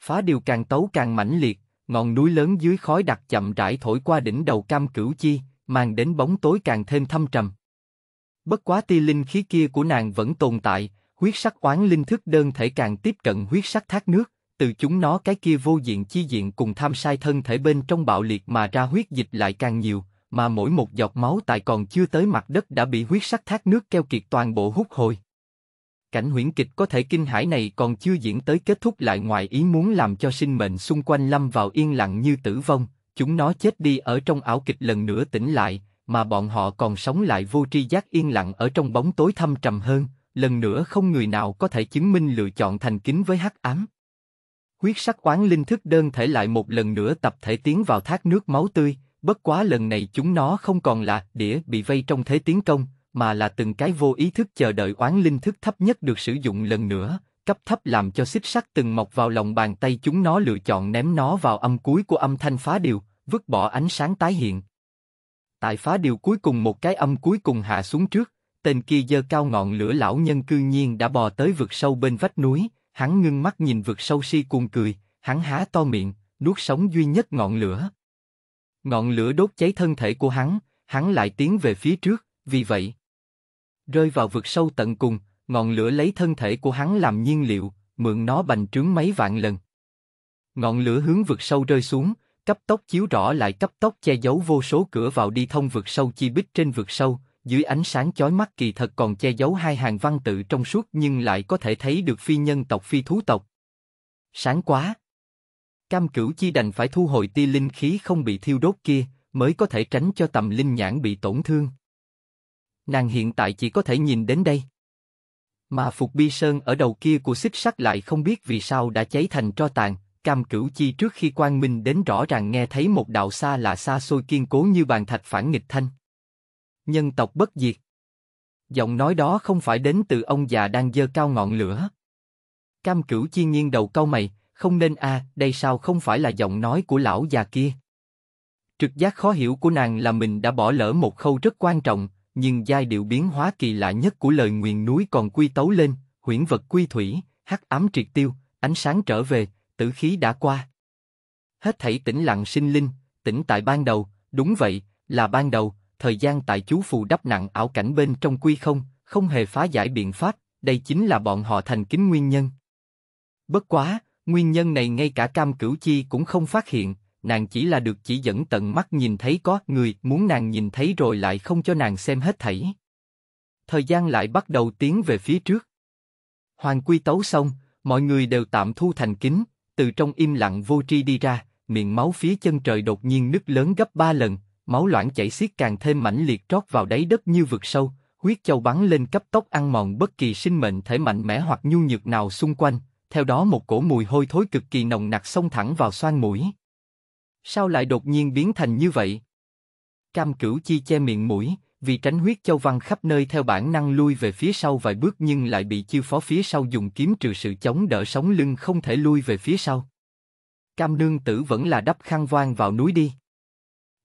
Phá điều càng tấu càng mãnh liệt, Ngọn núi lớn dưới khói đặc chậm rãi thổi qua đỉnh đầu Cam Cửu Chi, mang đến bóng tối càng thêm thâm trầm. Bất quá tia linh khí kia của nàng vẫn tồn tại, huyết sắc oán linh thức đơn thể càng tiếp cận huyết sắc thác nước, từ chúng nó cái kia vô diện chi diện cùng tham sai thân thể bên trong bạo liệt mà ra huyết dịch lại càng nhiều, mà mỗi một giọt máu tại còn chưa tới mặt đất đã bị huyết sắc thác nước keo kiệt toàn bộ hút hồi. Cảnh huyễn kịch có thể kinh hãi này còn chưa diễn tới kết thúc lại ngoài ý muốn làm cho sinh mệnh xung quanh lâm vào yên lặng như tử vong, chúng nó chết đi ở trong ảo kịch lần nữa tỉnh lại, mà bọn họ còn sống lại vô tri giác yên lặng ở trong bóng tối thâm trầm hơn, lần nữa không người nào có thể chứng minh lựa chọn thành kính với hắc ám. Huyết sắc quán linh thức đơn thể lại một lần nữa tập thể tiến vào thác nước máu tươi, bất quá lần này chúng nó không còn là đĩa bị vây trong thế tiến công, mà là từng cái vô ý thức chờ đợi oán linh thức thấp nhất được sử dụng lần nữa, cấp thấp làm cho xích sắt từng mọc vào lòng bàn tay chúng nó lựa chọn ném nó vào âm cuối của âm thanh phá điều, vứt bỏ ánh sáng tái hiện. Tại phá điều cuối cùng một cái âm cuối cùng hạ xuống trước, tên kia giơ cao ngọn lửa lão nhân cư nhiên đã bò tới vực sâu bên vách núi, hắn ngưng mắt nhìn vực sâu si cuồng cười, hắn há to miệng, nuốt sống duy nhất ngọn lửa. Ngọn lửa đốt cháy thân thể của hắn, hắn lại tiến về phía trước, vì vậy, rơi vào vực sâu tận cùng, ngọn lửa lấy thân thể của hắn làm nhiên liệu, mượn nó bành trướng mấy vạn lần. Ngọn lửa hướng vực sâu rơi xuống, cấp tốc chiếu rõ lại cấp tốc che giấu vô số cửa vào đi thông vực sâu chi bích trên vực sâu, dưới ánh sáng chói mắt kỳ thật còn che giấu hai hàng văn tự trong suốt nhưng lại có thể thấy được phi nhân tộc phi thú tộc. Sáng quá! Cam cửu chi đành phải thu hồi tia linh khí không bị thiêu đốt kia, mới có thể tránh cho tầm linh nhãn bị tổn thương. Nàng hiện tại chỉ có thể nhìn đến đây. Mà Phục Bi Sơn ở đầu kia của xích sắt lại không biết vì sao đã cháy thành tro tàn, Cam Cửu Chi trước khi Quang Minh đến rõ ràng nghe thấy một đạo xa là xa xôi kiên cố như bàn thạch phản nghịch thanh. Nhân tộc bất diệt. Giọng nói đó không phải đến từ ông già đang dơ cao ngọn lửa. Cam Cửu Chi nghiêng đầu cau mày, không nên a, đây sao không phải là giọng nói của lão già kia? Trực giác khó hiểu của nàng là mình đã bỏ lỡ một khâu rất quan trọng, nhưng giai điệu biến hóa kỳ lạ nhất của lời nguyền núi còn quy tấu lên, huyễn vật quy thủy, hắc ám triệt tiêu, ánh sáng trở về, tử khí đã qua. Hết thảy tĩnh lặng sinh linh, tĩnh tại ban đầu, đúng vậy, là ban đầu, thời gian tại chú phù đắp nặng ảo cảnh bên trong quy không, không hề phá giải biện pháp, đây chính là bọn họ thành kính nguyên nhân. Bất quá, nguyên nhân này ngay cả cam cửu chi cũng không phát hiện, nàng chỉ là được chỉ dẫn tận mắt nhìn thấy có người muốn nàng nhìn thấy rồi lại không cho nàng xem hết thảy. Thời gian lại bắt đầu tiến về phía trước. Hoàng quy tấu xong, mọi người đều tạm thu thành kính, từ trong im lặng vô tri đi ra, miệng máu phía chân trời đột nhiên nứt lớn gấp ba lần, máu loãng chảy xiết càng thêm mãnh liệt trót vào đáy đất như vực sâu, huyết châu bắn lên cấp tốc ăn mòn bất kỳ sinh mệnh thể mạnh mẽ hoặc nhu nhược nào xung quanh, theo đó một cổ mùi hôi thối cực kỳ nồng nặc xông thẳng vào xoan mũi. Sao lại đột nhiên biến thành như vậy? Cam cửu chi che miệng mũi, vì tránh huyết châu văn khắp nơi theo bản năng lui về phía sau vài bước nhưng lại bị chiêu phó phía sau dùng kiếm trừ sự chống đỡ sống lưng không thể lui về phía sau. Cam nương tử vẫn là đắp khăn vang vào núi đi.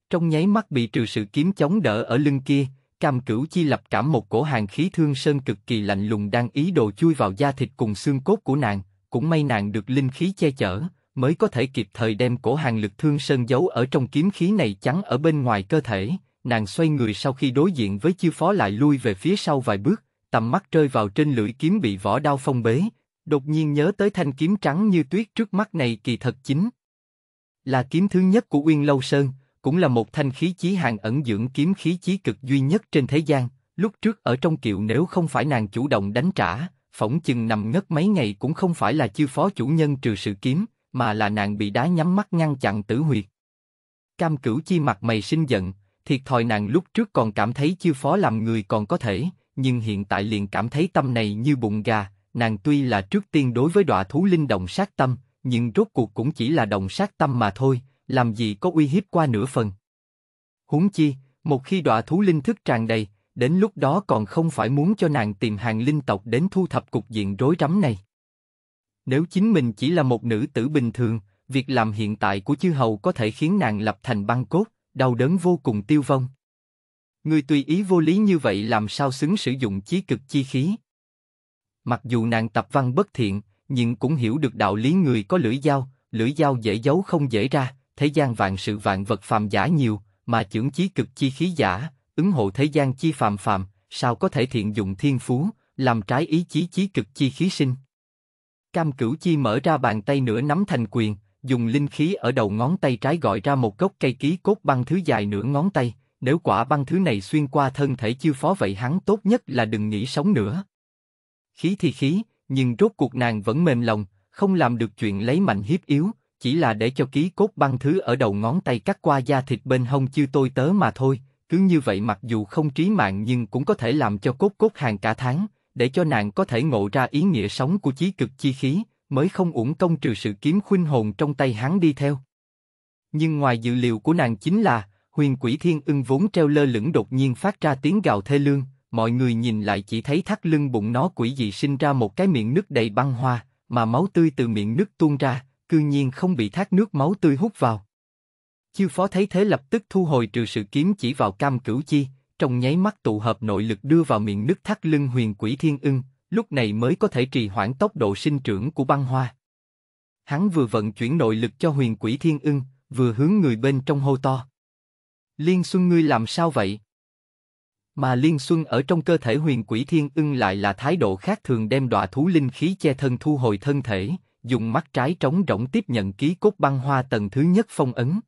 Trong nháy mắt bị trừ sự kiếm chống đỡ ở lưng kia, cam cửu chi lập cảm một cổ hàng khí thương sơn cực kỳ lạnh lùng đang ý đồ chui vào da thịt cùng xương cốt của nàng, cũng may nàng được linh khí che chở, mới có thể kịp thời đem cổ hàng lực thương sơn giấu ở trong kiếm khí này chắn ở bên ngoài cơ thể. Nàng xoay người sau khi đối diện với chiêu phó lại lui về phía sau vài bước, tầm mắt rơi vào trên lưỡi kiếm bị vỏ đao phong bế, đột nhiên nhớ tới thanh kiếm trắng như tuyết trước mắt này kỳ thật chính. Là kiếm thứ nhất của Uyên Lâu Sơn, cũng là một thanh khí chí hàng ẩn dưỡng kiếm khí chí cực duy nhất trên thế gian, lúc trước ở trong kiệu nếu không phải nàng chủ động đánh trả, phỏng chừng nằm ngất mấy ngày cũng không phải là chiêu phó chủ nhân trừ sự kiếm, mà là nàng bị đá nhắm mắt ngăn chặn tử huyệt. Cam cửu chi mặt mày sinh giận, thiệt thòi nàng lúc trước còn cảm thấy chưa phó làm người còn có thể, nhưng hiện tại liền cảm thấy tâm này như bụng gà, nàng tuy là trước tiên đối với đọa thú linh đồng sát tâm, nhưng rốt cuộc cũng chỉ là đồng sát tâm mà thôi, làm gì có uy hiếp qua nửa phần. Huống chi, một khi đọa thú linh thức tràn đầy, đến lúc đó còn không phải muốn cho nàng tìm hàng linh tộc đến thu thập cục diện rối rắm này. Nếu chính mình chỉ là một nữ tử bình thường, việc làm hiện tại của chư hầu có thể khiến nàng lập thành băng cốt, đau đớn vô cùng tiêu vong. Người tùy ý vô lý như vậy làm sao xứng sử dụng chí cực chi khí? Mặc dù nàng tập văn bất thiện, nhưng cũng hiểu được đạo lý người có lưỡi dao, lưỡi dao dễ giấu không dễ ra, thế gian vạn sự vạn vật phàm giả nhiều, mà trưởng chí cực chi khí giả, ứng hộ thế gian chi phàm phàm, sao có thể thiện dụng thiên phú, làm trái ý chí chí cực chi khí sinh? Cam Cửu Chi mở ra bàn tay nửa nắm thành quyền, dùng linh khí ở đầu ngón tay trái gọi ra một gốc cây ký cốt băng thứ dài nửa ngón tay, nếu quả băng thứ này xuyên qua thân thể chiêu phó vậy hắn tốt nhất là đừng nghĩ sống nữa. Khí thì khí, nhưng rốt cuộc nàng vẫn mềm lòng, không làm được chuyện lấy mạnh hiếp yếu, chỉ là để cho ký cốt băng thứ ở đầu ngón tay cắt qua da thịt bên hông chưa tôi tớ mà thôi, cứ như vậy mặc dù không trí mạng nhưng cũng có thể làm cho cốt cốt hàng cả tháng, để cho nàng có thể ngộ ra ý nghĩa sống của chí cực chi khí, mới không uổng công trừ sự kiếm khuynh hồn trong tay hắn đi theo. Nhưng ngoài dự liệu của nàng chính là, huyền quỷ thiên ưng vốn treo lơ lửng đột nhiên phát ra tiếng gào thê lương, mọi người nhìn lại chỉ thấy thắt lưng bụng nó quỷ dị sinh ra một cái miệng nước đầy băng hoa, mà máu tươi từ miệng nước tuôn ra, cư nhiên không bị thác nước máu tươi hút vào. Chiêu phó thấy thế lập tức thu hồi trừ sự kiếm chỉ vào cam cửu chi, trong nháy mắt tụ hợp nội lực đưa vào miệng nứt thắt lưng huyền quỷ thiên ưng, lúc này mới có thể trì hoãn tốc độ sinh trưởng của băng hoa. Hắn vừa vận chuyển nội lực cho huyền quỷ thiên ưng, vừa hướng người bên trong hô to. Liên Xuân ngươi làm sao vậy? Mà Liên Xuân ở trong cơ thể huyền quỷ thiên ưng lại là thái độ khác thường đem đọa thú linh khí che thân thu hồi thân thể, dùng mắt trái trống rỗng tiếp nhận ký cốt băng hoa tầng thứ nhất phong ấn.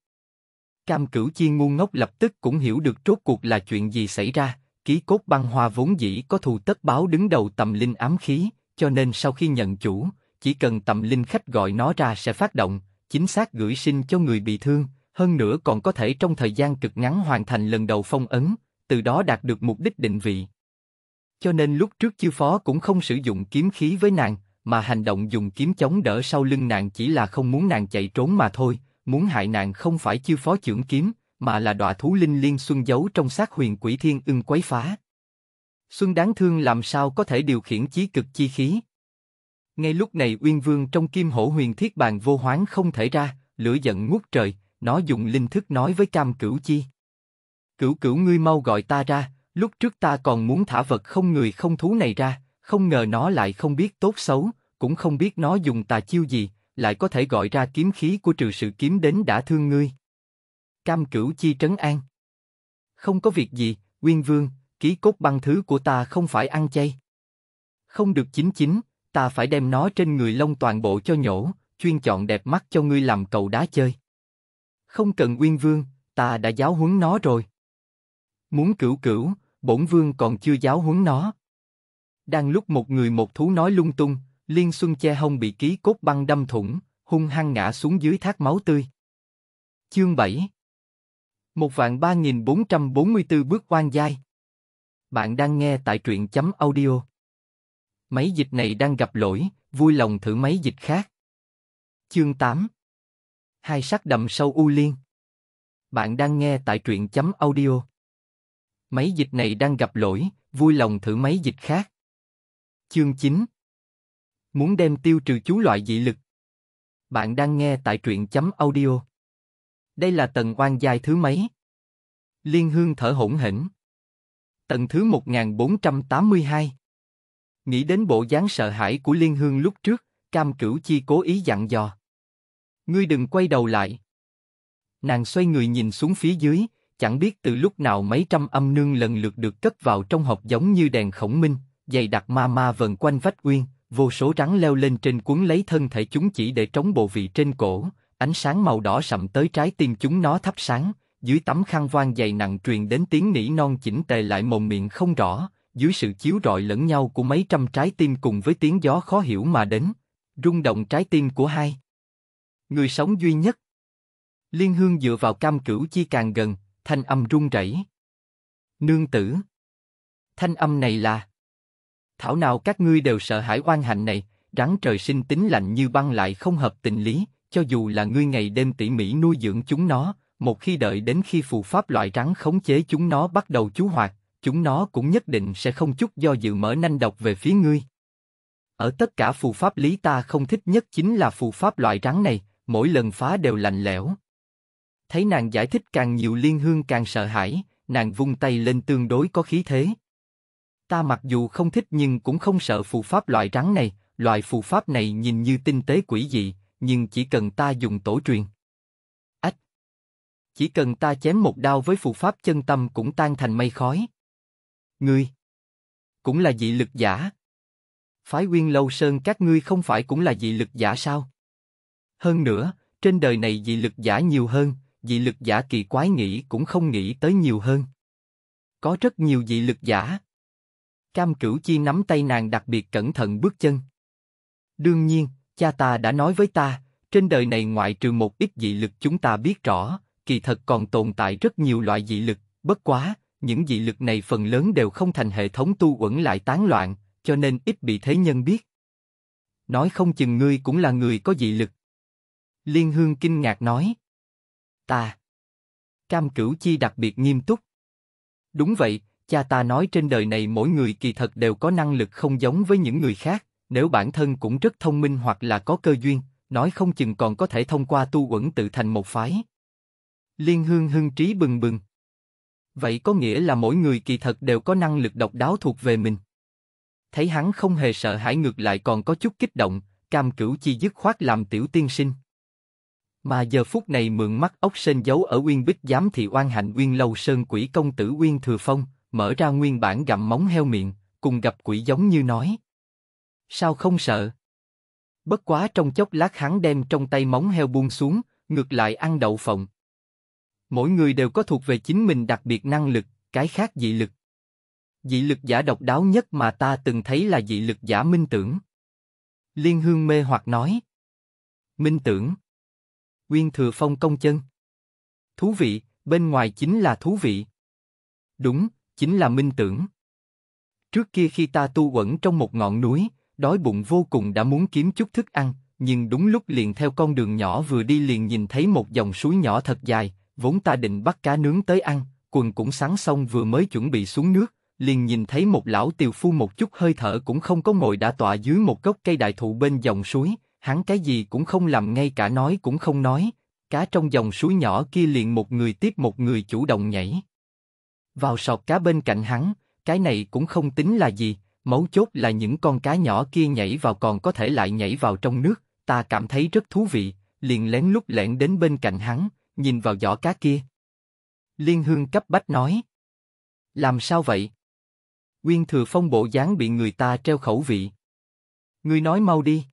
Cam cửu chi ngu ngốc lập tức cũng hiểu được rốt cuộc là chuyện gì xảy ra, ký cốt băng hoa vốn dĩ có thù tất báo đứng đầu tầm linh ám khí, cho nên sau khi nhận chủ, chỉ cần tầm linh khách gọi nó ra sẽ phát động, chính xác gửi sinh cho người bị thương, hơn nữa còn có thể trong thời gian cực ngắn hoàn thành lần đầu phong ấn, từ đó đạt được mục đích định vị. Cho nên lúc trước chiêu phó cũng không sử dụng kiếm khí với nàng, mà hành động dùng kiếm chống đỡ sau lưng nàng chỉ là không muốn nàng chạy trốn mà thôi, muốn hại nàng không phải chiêu phó trưởng kiếm, mà là đọa thú linh liên xuân giấu trong xác huyền quỷ thiên ưng quấy phá. Xuân đáng thương làm sao có thể điều khiển chí cực chi khí. Ngay lúc này Uyên Vương trong kim hổ huyền thiết bàn vô hoán không thể ra, lửa giận ngút trời, nó dùng linh thức nói với cam cửu chi. Cửu cửu ngươi mau gọi ta ra, lúc trước ta còn muốn thả vật không người không thú này ra, không ngờ nó lại không biết tốt xấu, cũng không biết nó dùng tà chiêu gì, lại có thể gọi ra kiếm khí của trừ sự kiếm đến đã thương ngươi. Cam cửu chi trấn an. Không có việc gì, Nguyên Vương, ký cốt băng thứ của ta không phải ăn chay. Không được chính chính, ta phải đem nó trên người lông toàn bộ cho nhổ, chuyên chọn đẹp mắt cho ngươi làm cầu đá chơi. Không cần Nguyên Vương, ta đã giáo huấn nó rồi. Muốn cửu cửu, bổn vương còn chưa giáo huấn nó. Đang lúc một người một thú nói lung tung, Liên Xuân che hông bị ký cốt băng đâm thủng, hung hăng ngã xuống dưới thác máu tươi. Chương 7 Một vạn ba nghìn bốn trăm bốn mươi bốn bước oan giai Bạn đang nghe tại truyện chấm audio. Máy dịch này đang gặp lỗi, vui lòng thử máy dịch khác. Chương 8 Hai sắc đậm sâu u liên Bạn đang nghe tại truyện chấm audio. Máy dịch này đang gặp lỗi, vui lòng thử máy dịch khác. Chương 9 muốn đem tiêu trừ chú loại dị lực. Bạn đang nghe tại truyện chấm audio. Đây là tầng quan dài thứ mấy? Liên hương thở hỗn hỉnh. Tầng thứ 1482. Nghĩ đến bộ dáng sợ hãi của Liên hương lúc trước, cam cửu chi cố ý dặn dò. Ngươi đừng quay đầu lại. Nàng xoay người nhìn xuống phía dưới, chẳng biết từ lúc nào mấy trăm âm nương lần lượt được cất vào trong hộp giống như đèn khổng minh, dày đặc ma ma vần quanh vách uyên, Vô số rắn leo lên trên cuốn lấy thân thể chúng chỉ để trống bộ vị trên cổ, ánh sáng màu đỏ sậm tới trái tim chúng nó thắp sáng, dưới tấm khăn voan dày nặng truyền đến tiếng nỉ non chỉnh tề lại mồm miệng không rõ, dưới sự chiếu rọi lẫn nhau của mấy trăm trái tim cùng với tiếng gió khó hiểu mà đến, rung động trái tim của hai. Người sống duy nhất. Liên hương dựa vào cam cửu chi càng gần, thanh âm rung rẩy. Nương tử. Thanh âm này là Thảo nào các ngươi đều sợ hãi oan hạnh này, rắn trời sinh tính lạnh như băng lại không hợp tình lý, cho dù là ngươi ngày đêm tỉ mỉ nuôi dưỡng chúng nó, một khi đợi đến khi phù pháp loại rắn khống chế chúng nó bắt đầu chú hoạt, chúng nó cũng nhất định sẽ không chút do dự mở nanh độc về phía ngươi. Ở tất cả phù pháp lý ta không thích nhất chính là phù pháp loại rắn này, mỗi lần phá đều lạnh lẽo. Thấy nàng giải thích càng nhiều liên hương càng sợ hãi, nàng vung tay lên tương đối có khí thế, Ta mặc dù không thích nhưng cũng không sợ phù pháp loại rắn này, loại phù pháp này nhìn như tinh tế quỷ dị, nhưng chỉ cần ta dùng tổ truyền. Ách! Chỉ cần ta chém một đao với phù pháp chân tâm cũng tan thành mây khói. Ngươi! Cũng là dị lực giả. Phái nguyên lâu sơn các ngươi không phải cũng là dị lực giả sao? Hơn nữa, trên đời này dị lực giả nhiều hơn, dị lực giả kỳ quái nghĩ cũng không nghĩ tới nhiều hơn. Có rất nhiều dị lực giả. Cam Cửu Chi nắm tay nàng đặc biệt cẩn thận bước chân. Đương nhiên, cha ta đã nói với ta, trên đời này ngoại trừ một ít dị lực chúng ta biết rõ, kỳ thật còn tồn tại rất nhiều loại dị lực, bất quá, những dị lực này phần lớn đều không thành hệ thống tu uẩn lại tán loạn, cho nên ít bị thế nhân biết. Nói không chừng ngươi cũng là người có dị lực. Liên Hương kinh ngạc nói. Ta. Cam Cửu Chi đặc biệt nghiêm túc. Đúng vậy, cha ta nói trên đời này mỗi người kỳ thật đều có năng lực không giống với những người khác, nếu bản thân cũng rất thông minh hoặc là có cơ duyên, nói không chừng còn có thể thông qua tu uẩn tự thành một phái. Liên hương hưng trí bừng bừng. Vậy có nghĩa là mỗi người kỳ thật đều có năng lực độc đáo thuộc về mình. Thấy hắn không hề sợ hãi ngược lại còn có chút kích động, cam cửu chi dứt khoát làm tiểu tiên sinh. Mà giờ phút này mượn mắt ốc sên giấu ở Uyên Bích giám thị oan hạnh Uyên Lâu Sơn Quỷ Công Tử Uyên Thừa Phong, mở ra nguyên bản gặm móng heo miệng, cùng gặp quỷ giống như nói. Sao không sợ? Bất quá trong chốc lát hắn đem trong tay móng heo buông xuống, ngược lại ăn đậu phộng. Mỗi người đều có thuộc về chính mình đặc biệt năng lực, cái khác dị lực. Dị lực giả độc đáo nhất mà ta từng thấy là dị lực giả minh tưởng. Liên Hương mê hoặc nói. Minh tưởng. nguyên Thừa Phong công chân. Thú vị, bên ngoài chính là thú vị. Đúng, chính là minh tưởng. Trước kia khi ta tu quẩn trong một ngọn núi, đói bụng vô cùng đã muốn kiếm chút thức ăn, nhưng đúng lúc liền theo con đường nhỏ vừa đi liền nhìn thấy một dòng suối nhỏ thật dài, vốn ta định bắt cá nướng tới ăn, quần cũng sáng xong vừa mới chuẩn bị xuống nước, liền nhìn thấy một lão tiều phu một chút hơi thở cũng không có ngồi đã tọa dưới một gốc cây đại thụ bên dòng suối, hắn cái gì cũng không làm ngay cả nói cũng không nói, cá trong dòng suối nhỏ kia liền một người tiếp một người chủ động nhảy vào sọt cá bên cạnh hắn, cái này cũng không tính là gì, mấu chốt là những con cá nhỏ kia nhảy vào còn có thể lại nhảy vào trong nước, ta cảm thấy rất thú vị, liền lén lút lẻn đến bên cạnh hắn, nhìn vào giỏ cá kia. Liên Hương cấp bách nói. Làm sao vậy? Nguyên Thừa Phong bộ dáng bị người ta treo khẩu vị. người nói mau đi.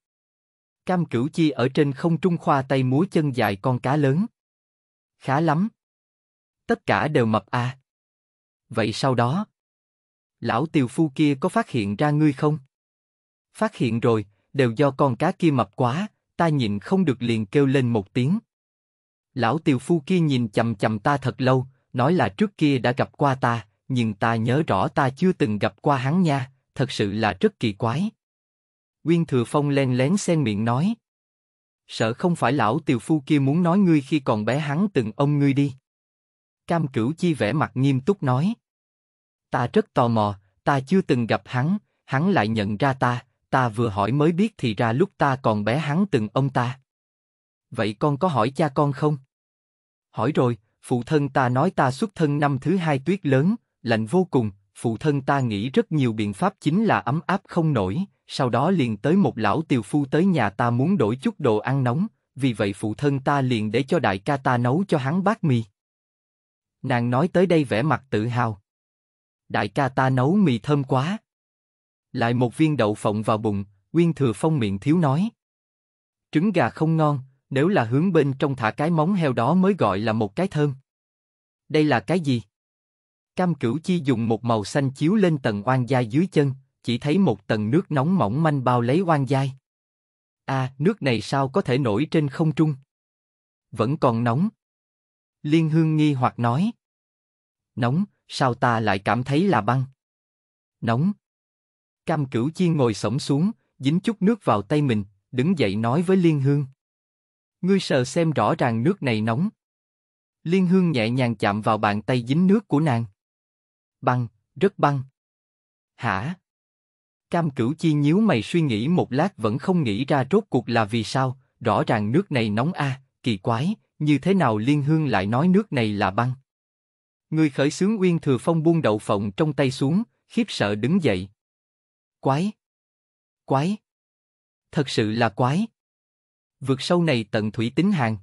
Cam Cửu Chi ở trên không trung khoa tay múa chân dài con cá lớn. Khá lắm. Tất cả đều mập à. Vậy sau đó? Lão tiều phu kia có phát hiện ra ngươi không? Phát hiện rồi, đều do con cá kia mập quá, ta nhìn không được liền kêu lên một tiếng. Lão tiều phu kia nhìn chầm chầm ta thật lâu, nói là trước kia đã gặp qua ta, nhưng ta nhớ rõ ta chưa từng gặp qua hắn nha, thật sự là rất kỳ quái. Nguyên Thừa Phong len lén xen miệng nói. Sợ không phải lão tiều phu kia muốn nói ngươi khi còn bé hắn từng ông ngươi đi. Cam Cửu Chi vẻ mặt nghiêm túc nói. Ta rất tò mò, ta chưa từng gặp hắn, hắn lại nhận ra ta, ta vừa hỏi mới biết thì ra lúc ta còn bé hắn từng ông ta. Vậy con có hỏi cha con không? Hỏi rồi, phụ thân ta nói ta xuất thân năm thứ hai tuyết lớn, lạnh vô cùng, phụ thân ta nghĩ rất nhiều biện pháp chính là ấm áp không nổi, sau đó liền tới một lão tiều phu tới nhà ta muốn đổi chút đồ ăn nóng, vì vậy phụ thân ta liền để cho đại ca ta nấu cho hắn bát mì. Nàng nói tới đây vẻ mặt tự hào. Đại ca ta nấu mì thơm quá. Lại một viên đậu phộng vào bụng, Nguyên Thừa Phong miệng thiếu nói. Trứng gà không ngon, nếu là hướng bên trong thả cái móng heo đó mới gọi là một cái thơm. Đây là cái gì? Cam cửu chi dùng một màu xanh chiếu lên tầng oan gia dưới chân, chỉ thấy một tầng nước nóng mỏng manh bao lấy oan giai. À, nước này sao có thể nổi trên không trung? Vẫn còn nóng. Liên Hương nghi hoặc nói. Nóng, sao ta lại cảm thấy là băng? Nóng. Cam Cửu Chiên ngồi sổng xuống, dính chút nước vào tay mình, đứng dậy nói với Liên Hương. Ngươi sờ xem rõ ràng nước này nóng. Liên Hương nhẹ nhàng chạm vào bàn tay dính nước của nàng. Băng, rất băng. Hả? Cam Cửu Chi nhíu mày suy nghĩ một lát vẫn không nghĩ ra rốt cuộc là vì sao, rõ ràng nước này nóng a, à, kỳ quái, như thế nào liên hương lại nói nước này là băng? Người khởi sướng uyên thừa phong buông đậu phộng trong tay xuống, khiếp sợ đứng dậy. Quái! Quái! Thật sự là quái! Vượt sâu này tận thủy tính hàng.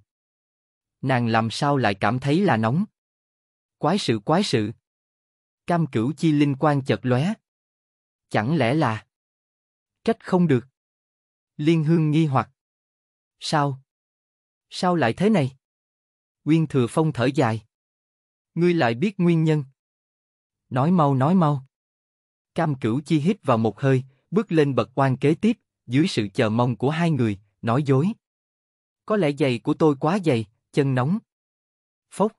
Nàng làm sao lại cảm thấy là nóng? Quái sự quái sự! Cam cửu chi linh quan chợt lóe. Chẳng lẽ là... Trách không được. Liên hương nghi hoặc. Sao? Sao lại thế này? Nguyên Thừa Phong thở dài. Ngươi lại biết nguyên nhân. Nói mau nói mau. Cam Cửu Chi hít vào một hơi, bước lên bậc quan kế tiếp, dưới sự chờ mong của hai người, nói dối. Có lẽ giày của tôi quá dày, chân nóng. Phốc.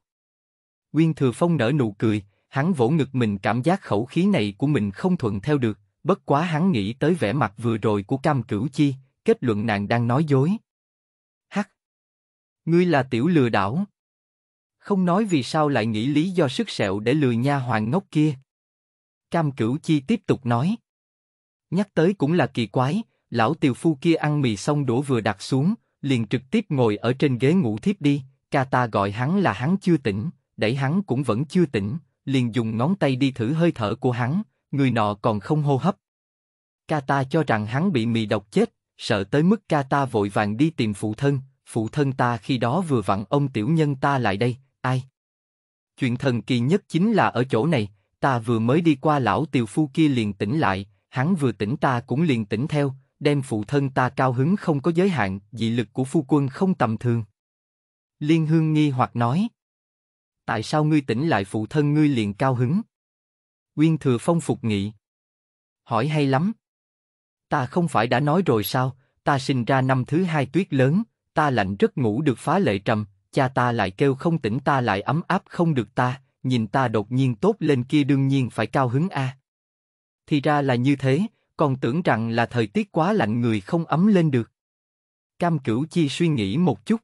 Nguyên Thừa Phong nở nụ cười, hắn vỗ ngực mình cảm giác khẩu khí này của mình không thuận theo được, bất quá hắn nghĩ tới vẻ mặt vừa rồi của Cam Cửu Chi, kết luận nàng đang nói dối. Hắc. Ngươi là tiểu lừa đảo không nói vì sao lại nghĩ lý do sức sẹo để lừa nha hoàng ngốc kia. Cam Cửu Chi tiếp tục nói. Nhắc tới cũng là kỳ quái, lão tiều phu kia ăn mì xong đổ vừa đặt xuống, liền trực tiếp ngồi ở trên ghế ngủ thiếp đi, ca ta gọi hắn là hắn chưa tỉnh, đẩy hắn cũng vẫn chưa tỉnh, liền dùng ngón tay đi thử hơi thở của hắn, người nọ còn không hô hấp. Ca ta cho rằng hắn bị mì độc chết, sợ tới mức ca ta vội vàng đi tìm phụ thân, phụ thân ta khi đó vừa vặn ông tiểu nhân ta lại đây, Ai? Chuyện thần kỳ nhất chính là ở chỗ này, ta vừa mới đi qua lão tiều phu kia liền tỉnh lại, hắn vừa tỉnh ta cũng liền tỉnh theo, đem phụ thân ta cao hứng không có giới hạn, dị lực của phu quân không tầm thường. Liên Hương nghi hoặc nói. Tại sao ngươi tỉnh lại phụ thân ngươi liền cao hứng? Nguyên Thừa Phong phục nghị. Hỏi hay lắm. Ta không phải đã nói rồi sao, ta sinh ra năm thứ hai tuyết lớn, ta lạnh rất ngủ được phá lệ trầm, cha ta lại kêu không tỉnh ta lại ấm áp không được ta, nhìn ta đột nhiên tốt lên kia đương nhiên phải cao hứng a. À. Thì ra là như thế, còn tưởng rằng là thời tiết quá lạnh người không ấm lên được. Cam cửu chi suy nghĩ một chút.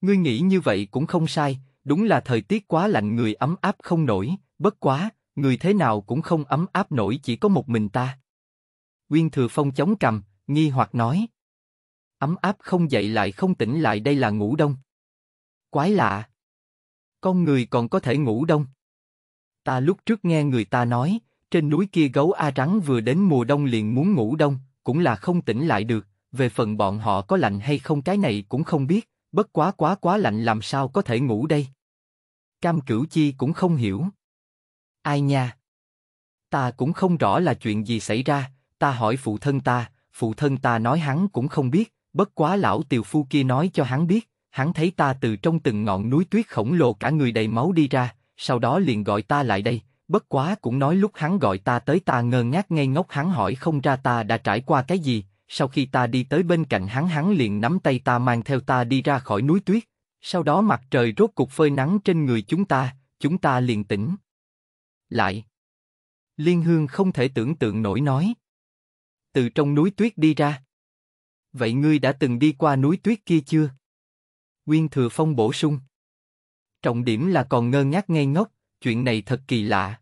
Ngươi nghĩ như vậy cũng không sai, đúng là thời tiết quá lạnh người ấm áp không nổi, bất quá, người thế nào cũng không ấm áp nổi chỉ có một mình ta. Nguyên Thừa Phong chống cầm, nghi hoặc nói. Ấm áp không dậy lại không tỉnh lại đây là ngủ đông. Quái lạ! Con người còn có thể ngủ đông. Ta lúc trước nghe người ta nói, trên núi kia gấu A trắng vừa đến mùa đông liền muốn ngủ đông, cũng là không tỉnh lại được, về phần bọn họ có lạnh hay không cái này cũng không biết, bất quá quá quá lạnh làm sao có thể ngủ đây. Cam Cửu Chi cũng không hiểu. Ai nha? Ta cũng không rõ là chuyện gì xảy ra, ta hỏi phụ thân ta, phụ thân ta nói hắn cũng không biết, bất quá lão tiều phu kia nói cho hắn biết, hắn thấy ta từ trong từng ngọn núi tuyết khổng lồ cả người đầy máu đi ra, sau đó liền gọi ta lại đây, bất quá cũng nói lúc hắn gọi ta tới ta ngơ ngác ngây ngốc hắn hỏi không ra ta đã trải qua cái gì, sau khi ta đi tới bên cạnh hắn hắn liền nắm tay ta mang theo ta đi ra khỏi núi tuyết, sau đó mặt trời rốt cục phơi nắng trên người chúng ta, chúng ta liền tỉnh. Lại, Liên Hương không thể tưởng tượng nổi nói. Từ trong núi tuyết đi ra. Vậy ngươi đã từng đi qua núi tuyết kia chưa? Nguyên Thừa Phong bổ sung. Trọng điểm là còn ngơ ngác ngây ngốc, chuyện này thật kỳ lạ.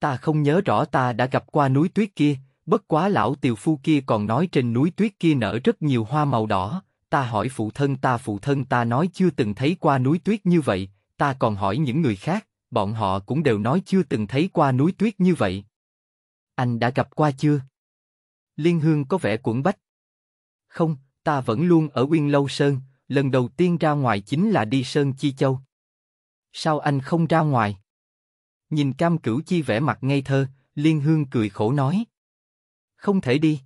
Ta không nhớ rõ ta đã gặp qua núi tuyết kia, bất quá lão tiều phu kia còn nói trên núi tuyết kia nở rất nhiều hoa màu đỏ, ta hỏi phụ thân ta phụ thân ta nói chưa từng thấy qua núi tuyết như vậy, ta còn hỏi những người khác, bọn họ cũng đều nói chưa từng thấy qua núi tuyết như vậy. Anh đã gặp qua chưa? Liên Hương có vẻ cuộn bách. Không, ta vẫn luôn ở Uyên Lâu Sơn, lần đầu tiên ra ngoài chính là đi sơn chi châu. Sao anh không ra ngoài? Nhìn Cam Cửu Chi vẻ mặt ngây thơ, Liên Hương cười khổ nói. Không thể đi.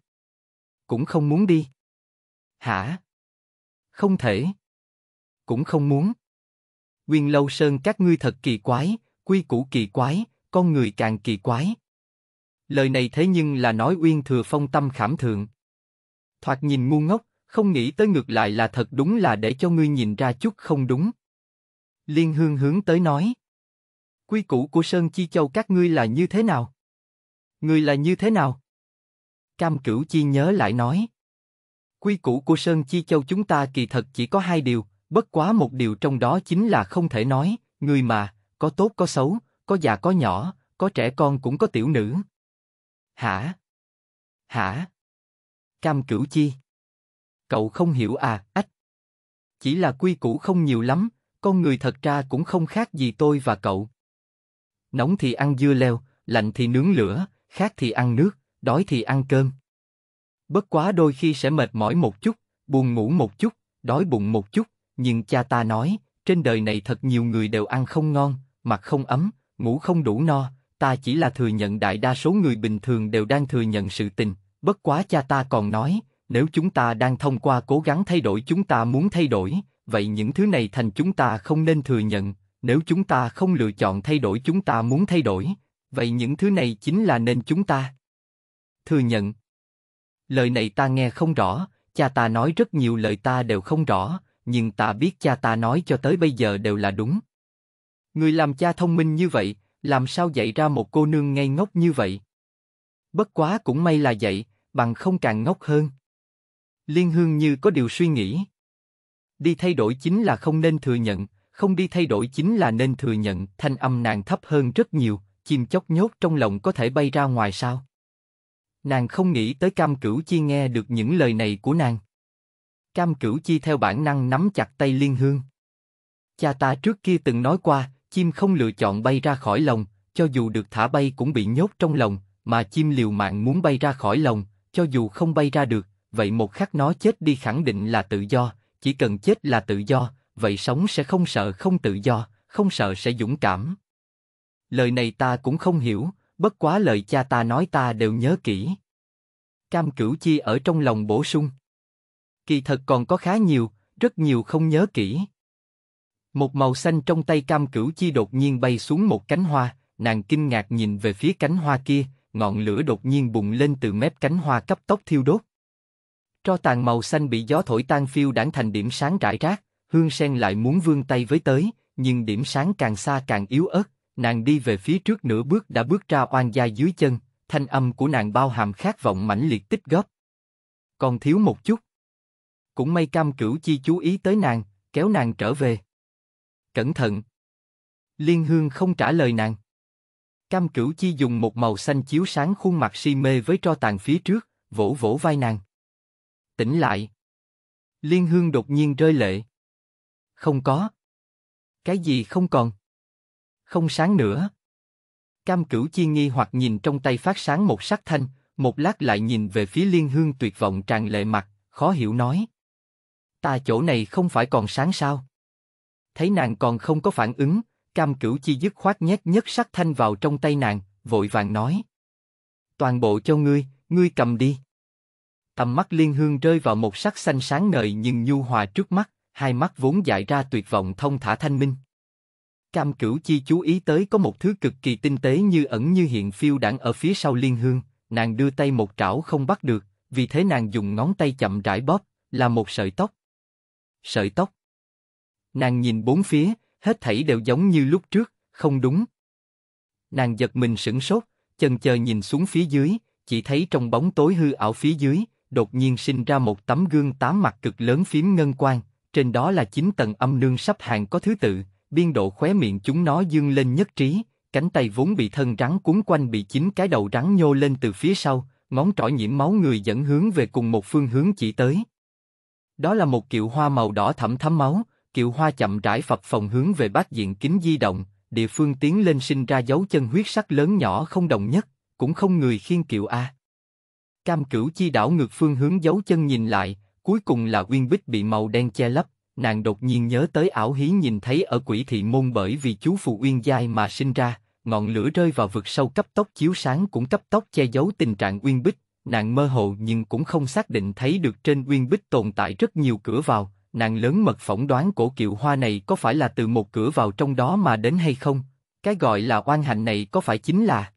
Cũng không muốn đi. Hả? Không thể. Cũng không muốn. Nguyên Lâu Sơn các ngươi thật kỳ quái, quy củ kỳ quái, con người càng kỳ quái. Lời này thế nhưng là nói Uyên Thừa Phong tâm khảm thượng. Thoạt nhìn ngu ngốc, không nghĩ tới ngược lại là thật đúng là để cho ngươi nhìn ra chút không đúng. Liên Hương hướng tới nói. Quy củ của Sơn Chi Châu các ngươi là như thế nào? Ngươi là như thế nào? Cam Cửu Chi nhớ lại nói. Quy củ của Sơn Chi Châu chúng ta kỳ thật chỉ có hai điều, bất quá một điều trong đó chính là không thể nói, người mà, có tốt có xấu, có già có nhỏ, có trẻ con cũng có tiểu nữ. Hả? Hả? Cam Cửu Chi cậu không hiểu à, ách. Chỉ là quy củ không nhiều lắm, con người thật ra cũng không khác gì tôi và cậu. Nóng thì ăn dưa leo, lạnh thì nướng lửa, khát thì ăn nước, đói thì ăn cơm. Bất quá đôi khi sẽ mệt mỏi một chút, buồn ngủ một chút, đói bụng một chút, nhưng cha ta nói, trên đời này thật nhiều người đều ăn không ngon, mặc không ấm, ngủ không đủ no, ta chỉ là thừa nhận đại đa số người bình thường đều đang thừa nhận sự tình, bất quá cha ta còn nói, nếu chúng ta đang thông qua cố gắng thay đổi chúng ta muốn thay đổi, vậy những thứ này thành chúng ta không nên thừa nhận, nếu chúng ta không lựa chọn thay đổi chúng ta muốn thay đổi, vậy những thứ này chính là nên chúng ta thừa nhận. Lời này ta nghe không rõ, cha ta nói rất nhiều lời ta đều không rõ, nhưng ta biết cha ta nói cho tới bây giờ đều là đúng. Người làm cha thông minh như vậy, làm sao dạy ra một cô nương ngây ngốc như vậy? Bất quá cũng may là vậy, bằng không càng ngốc hơn. Liên Hương như có điều suy nghĩ. Đi thay đổi chính là không nên thừa nhận, không đi thay đổi chính là nên thừa nhận, thanh âm nàng thấp hơn rất nhiều, chim chóc nhốt trong lòng có thể bay ra ngoài sao? Nàng không nghĩ tới Cam Cửu Chi nghe được những lời này của nàng. Cam Cửu Chi theo bản năng nắm chặt tay Liên Hương. Cha ta trước kia từng nói qua, chim không lựa chọn bay ra khỏi lồng, cho dù được thả bay cũng bị nhốt trong lồng, mà chim liều mạng muốn bay ra khỏi lồng, cho dù không bay ra được, vậy một khắc nó chết đi khẳng định là tự do, chỉ cần chết là tự do, vậy sống sẽ không sợ không tự do, không sợ sẽ dũng cảm. Lời này ta cũng không hiểu, bất quá lời cha ta nói ta đều nhớ kỹ. Cam Cửu Chi ở trong lòng bổ sung. Kỳ thật còn có khá nhiều, rất nhiều không nhớ kỹ. Một màu xanh trong tay Cam Cửu Chi đột nhiên bay xuống một cánh hoa, nàng kinh ngạc nhìn về phía cánh hoa kia, ngọn lửa đột nhiên bùng lên từ mép cánh hoa cấp tốc thiêu đốt. Tro tàn màu xanh bị gió thổi tan phiêu đảng thành điểm sáng rải rác, hương sen lại muốn vươn tay với tới, nhưng điểm sáng càng xa càng yếu ớt, nàng đi về phía trước nửa bước đã bước ra oan gia dưới chân, thanh âm của nàng bao hàm khát vọng mãnh liệt tích góp. Còn thiếu một chút. Cũng may cam cửu chi chú ý tới nàng, kéo nàng trở về. Cẩn thận. Liên hương không trả lời nàng. Cam cửu chi dùng một màu xanh chiếu sáng khuôn mặt si mê với tro tàn phía trước, vỗ vỗ vai nàng tỉnh lại. Liên Hương đột nhiên rơi lệ. Không có. Cái gì không còn? Không sáng nữa. Cam cửu chi nghi hoặc nhìn trong tay phát sáng một sắc thanh, một lát lại nhìn về phía Liên Hương tuyệt vọng tràn lệ mặt, khó hiểu nói. Ta chỗ này không phải còn sáng sao? Thấy nàng còn không có phản ứng, cam cửu chi dứt khoát nhét nhất sắc thanh vào trong tay nàng, vội vàng nói. Toàn bộ cho ngươi, ngươi cầm đi tầm mắt liên hương rơi vào một sắc xanh sáng ngời nhưng nhu hòa trước mắt, hai mắt vốn dại ra tuyệt vọng thông thả thanh minh. Cam cửu chi chú ý tới có một thứ cực kỳ tinh tế như ẩn như hiện phiêu đảng ở phía sau liên hương, nàng đưa tay một trảo không bắt được, vì thế nàng dùng ngón tay chậm rãi bóp, là một sợi tóc. Sợi tóc. Nàng nhìn bốn phía, hết thảy đều giống như lúc trước, không đúng. Nàng giật mình sửng sốt, chần chờ nhìn xuống phía dưới, chỉ thấy trong bóng tối hư ảo phía dưới, đột nhiên sinh ra một tấm gương tám mặt cực lớn phím ngân quang, trên đó là chín tầng âm nương sắp hàng có thứ tự, biên độ khóe miệng chúng nó dương lên nhất trí, cánh tay vốn bị thân rắn cuốn quanh bị chín cái đầu rắn nhô lên từ phía sau, ngón trỏ nhiễm máu người dẫn hướng về cùng một phương hướng chỉ tới. Đó là một kiệu hoa màu đỏ thẫm thấm máu, kiệu hoa chậm rãi phập phồng hướng về bát diện kính di động, địa phương tiến lên sinh ra dấu chân huyết sắc lớn nhỏ không đồng nhất, cũng không người khiên kiệu a. Cam cửu chi đảo ngược phương hướng dấu chân nhìn lại, cuối cùng là uyên bích bị màu đen che lấp, nàng đột nhiên nhớ tới ảo hí nhìn thấy ở quỷ thị môn bởi vì chú phù uyên giai mà sinh ra, ngọn lửa rơi vào vực sâu cấp tốc chiếu sáng cũng cấp tốc che giấu tình trạng uyên bích, nàng mơ hồ nhưng cũng không xác định thấy được trên uyên bích tồn tại rất nhiều cửa vào, nàng lớn mật phỏng đoán cổ kiệu hoa này có phải là từ một cửa vào trong đó mà đến hay không, cái gọi là oan hạnh này có phải chính là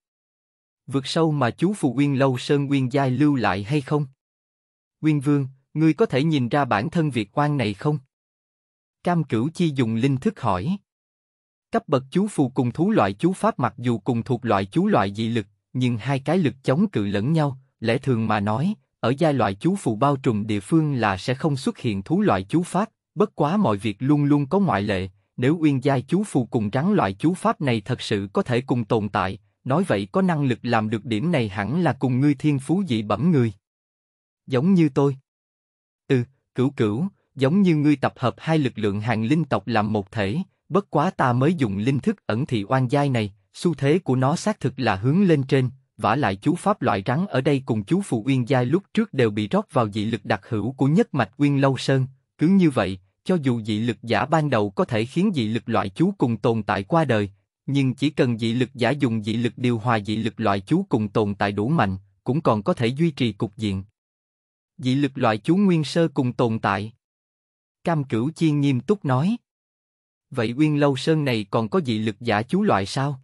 vượt sâu mà chú Phù Uyên Lâu Sơn Uyên Giai lưu lại hay không? Uyên Vương, ngươi có thể nhìn ra bản thân việc quan này không? Cam Cửu Chi dùng linh thức hỏi. Cấp bậc chú phù cùng thú loại chú pháp mặc dù cùng thuộc loại chú loại dị lực, nhưng hai cái lực chống cự lẫn nhau, lẽ thường mà nói, ở giai loại chú phù bao trùm địa phương là sẽ không xuất hiện thú loại chú pháp, bất quá mọi việc luôn luôn có ngoại lệ, nếu uyên giai chú phù cùng rắn loại chú pháp này thật sự có thể cùng tồn tại, nói vậy có năng lực làm được điểm này hẳn là cùng ngươi thiên phú dị bẩm người. Giống như tôi. Ừ, cửu cửu, giống như ngươi tập hợp hai lực lượng hàng linh tộc làm một thể, bất quá ta mới dùng linh thức ẩn thị oan giai này, xu thế của nó xác thực là hướng lên trên, vả lại chú pháp loại rắn ở đây cùng chú phụ uyên giai lúc trước đều bị rót vào dị lực đặc hữu của nhất mạch uyên lâu sơn, cứ như vậy, cho dù dị lực giả ban đầu có thể khiến dị lực loại chú cùng tồn tại qua đời, nhưng chỉ cần dị lực giả dùng dị lực điều hòa dị lực loại chú cùng tồn tại đủ mạnh, cũng còn có thể duy trì cục diện. Dị lực loại chú nguyên sơ cùng tồn tại. Cam cửu chi nghiêm túc nói. Vậy uyên lâu sơn này còn có dị lực giả chú loại sao?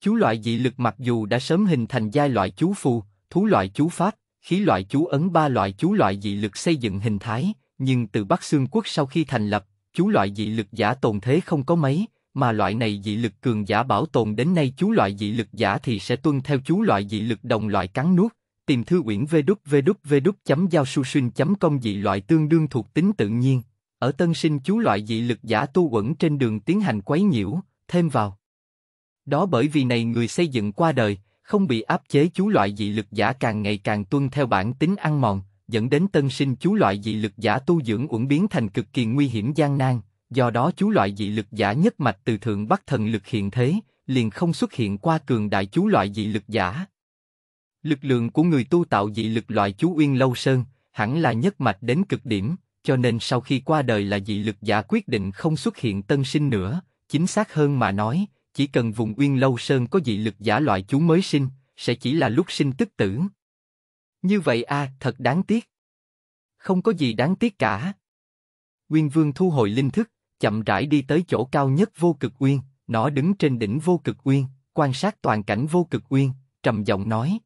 Chú loại dị lực mặc dù đã sớm hình thành giai loại chú phù, thú loại chú pháp, khí loại chú ấn ba loại chú loại dị lực xây dựng hình thái, nhưng từ Bắc Xương Quốc sau khi thành lập, chú loại dị lực giả tồn thế không có mấy, mà loại này dị lực cường giả bảo tồn đến nay chú loại dị lực giả thì sẽ tuân theo chú loại dị lực đồng loại cắn nuốt. Tìm thư uyển vê đúc vê đúc vê đúc chấm giao su sinh chấm công dị loại tương đương thuộc tính tự nhiên. Ở tân sinh chú loại dị lực giả tu quẩn trên đường tiến hành quấy nhiễu, thêm vào. Đó bởi vì này người xây dựng qua đời, không bị áp chế chú loại dị lực giả càng ngày càng tuân theo bản tính ăn mòn, dẫn đến tân sinh chú loại dị lực giả tu dưỡng uẩn biến thành cực kỳ nguy hiểm gian nan, do đó chú loại dị lực giả nhất mạch từ thượng bắc thần lực hiện thế, liền không xuất hiện qua cường đại chú loại dị lực giả. Lực lượng của người tu tạo dị lực loại chú Uyên Lâu Sơn, hẳn là nhất mạch đến cực điểm, cho nên sau khi qua đời là dị lực giả quyết định không xuất hiện tân sinh nữa, chính xác hơn mà nói, chỉ cần vùng Uyên Lâu Sơn có dị lực giả loại chú mới sinh, sẽ chỉ là lúc sinh tức tử. Như vậy a, à, thật đáng tiếc. Không có gì đáng tiếc cả. Nguyên Vương thu hồi linh thức, chậm rãi đi tới chỗ cao nhất vô cực uyên, nó đứng trên đỉnh vô cực uyên, quan sát toàn cảnh vô cực uyên, trầm giọng nói.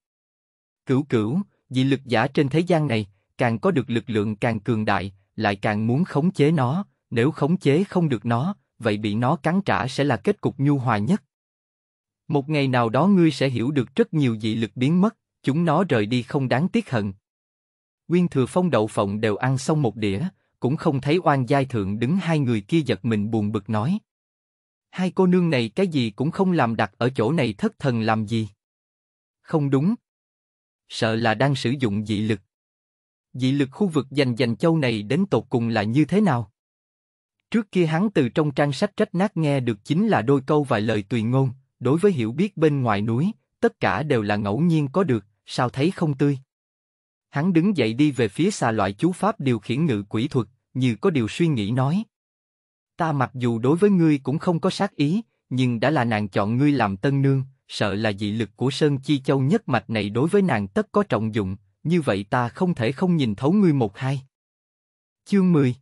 Cửu cửu, dị lực giả trên thế gian này, càng có được lực lượng càng cường đại, lại càng muốn khống chế nó, nếu khống chế không được nó, vậy bị nó cắn trả sẽ là kết cục nhu hòa nhất. Một ngày nào đó ngươi sẽ hiểu được rất nhiều dị lực biến mất, chúng nó rời đi không đáng tiếc hận. Nguyên Thừa Phong đậu phộng đều ăn xong một đĩa, cũng không thấy oan giai thượng đứng hai người kia giật mình buồn bực nói. Hai cô nương này cái gì cũng không làm đặt ở chỗ này thất thần làm gì. Không đúng. Sợ là đang sử dụng dị lực. Dị lực khu vực dành dành châu này đến tột cùng là như thế nào? Trước kia hắn từ trong trang sách rách nát nghe được chính là đôi câu vài lời tùy ngôn, đối với hiểu biết bên ngoài núi, tất cả đều là ngẫu nhiên có được, sao thấy không tươi. Hắn đứng dậy đi về phía xà loại chú pháp điều khiển ngự quỷ thuật, như có điều suy nghĩ nói. Ta mặc dù đối với ngươi cũng không có sát ý, nhưng đã là nàng chọn ngươi làm tân nương, sợ là dị lực của Sơn Chi Châu nhất mạch này đối với nàng tất có trọng dụng, như vậy ta không thể không nhìn thấu ngươi một hai. Chương 10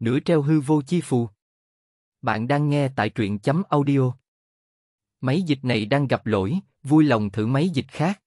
Nửa treo hư vô chi phù Bạn đang nghe tại truyện chấm audio Máy dịch này đang gặp lỗi, vui lòng thử máy dịch khác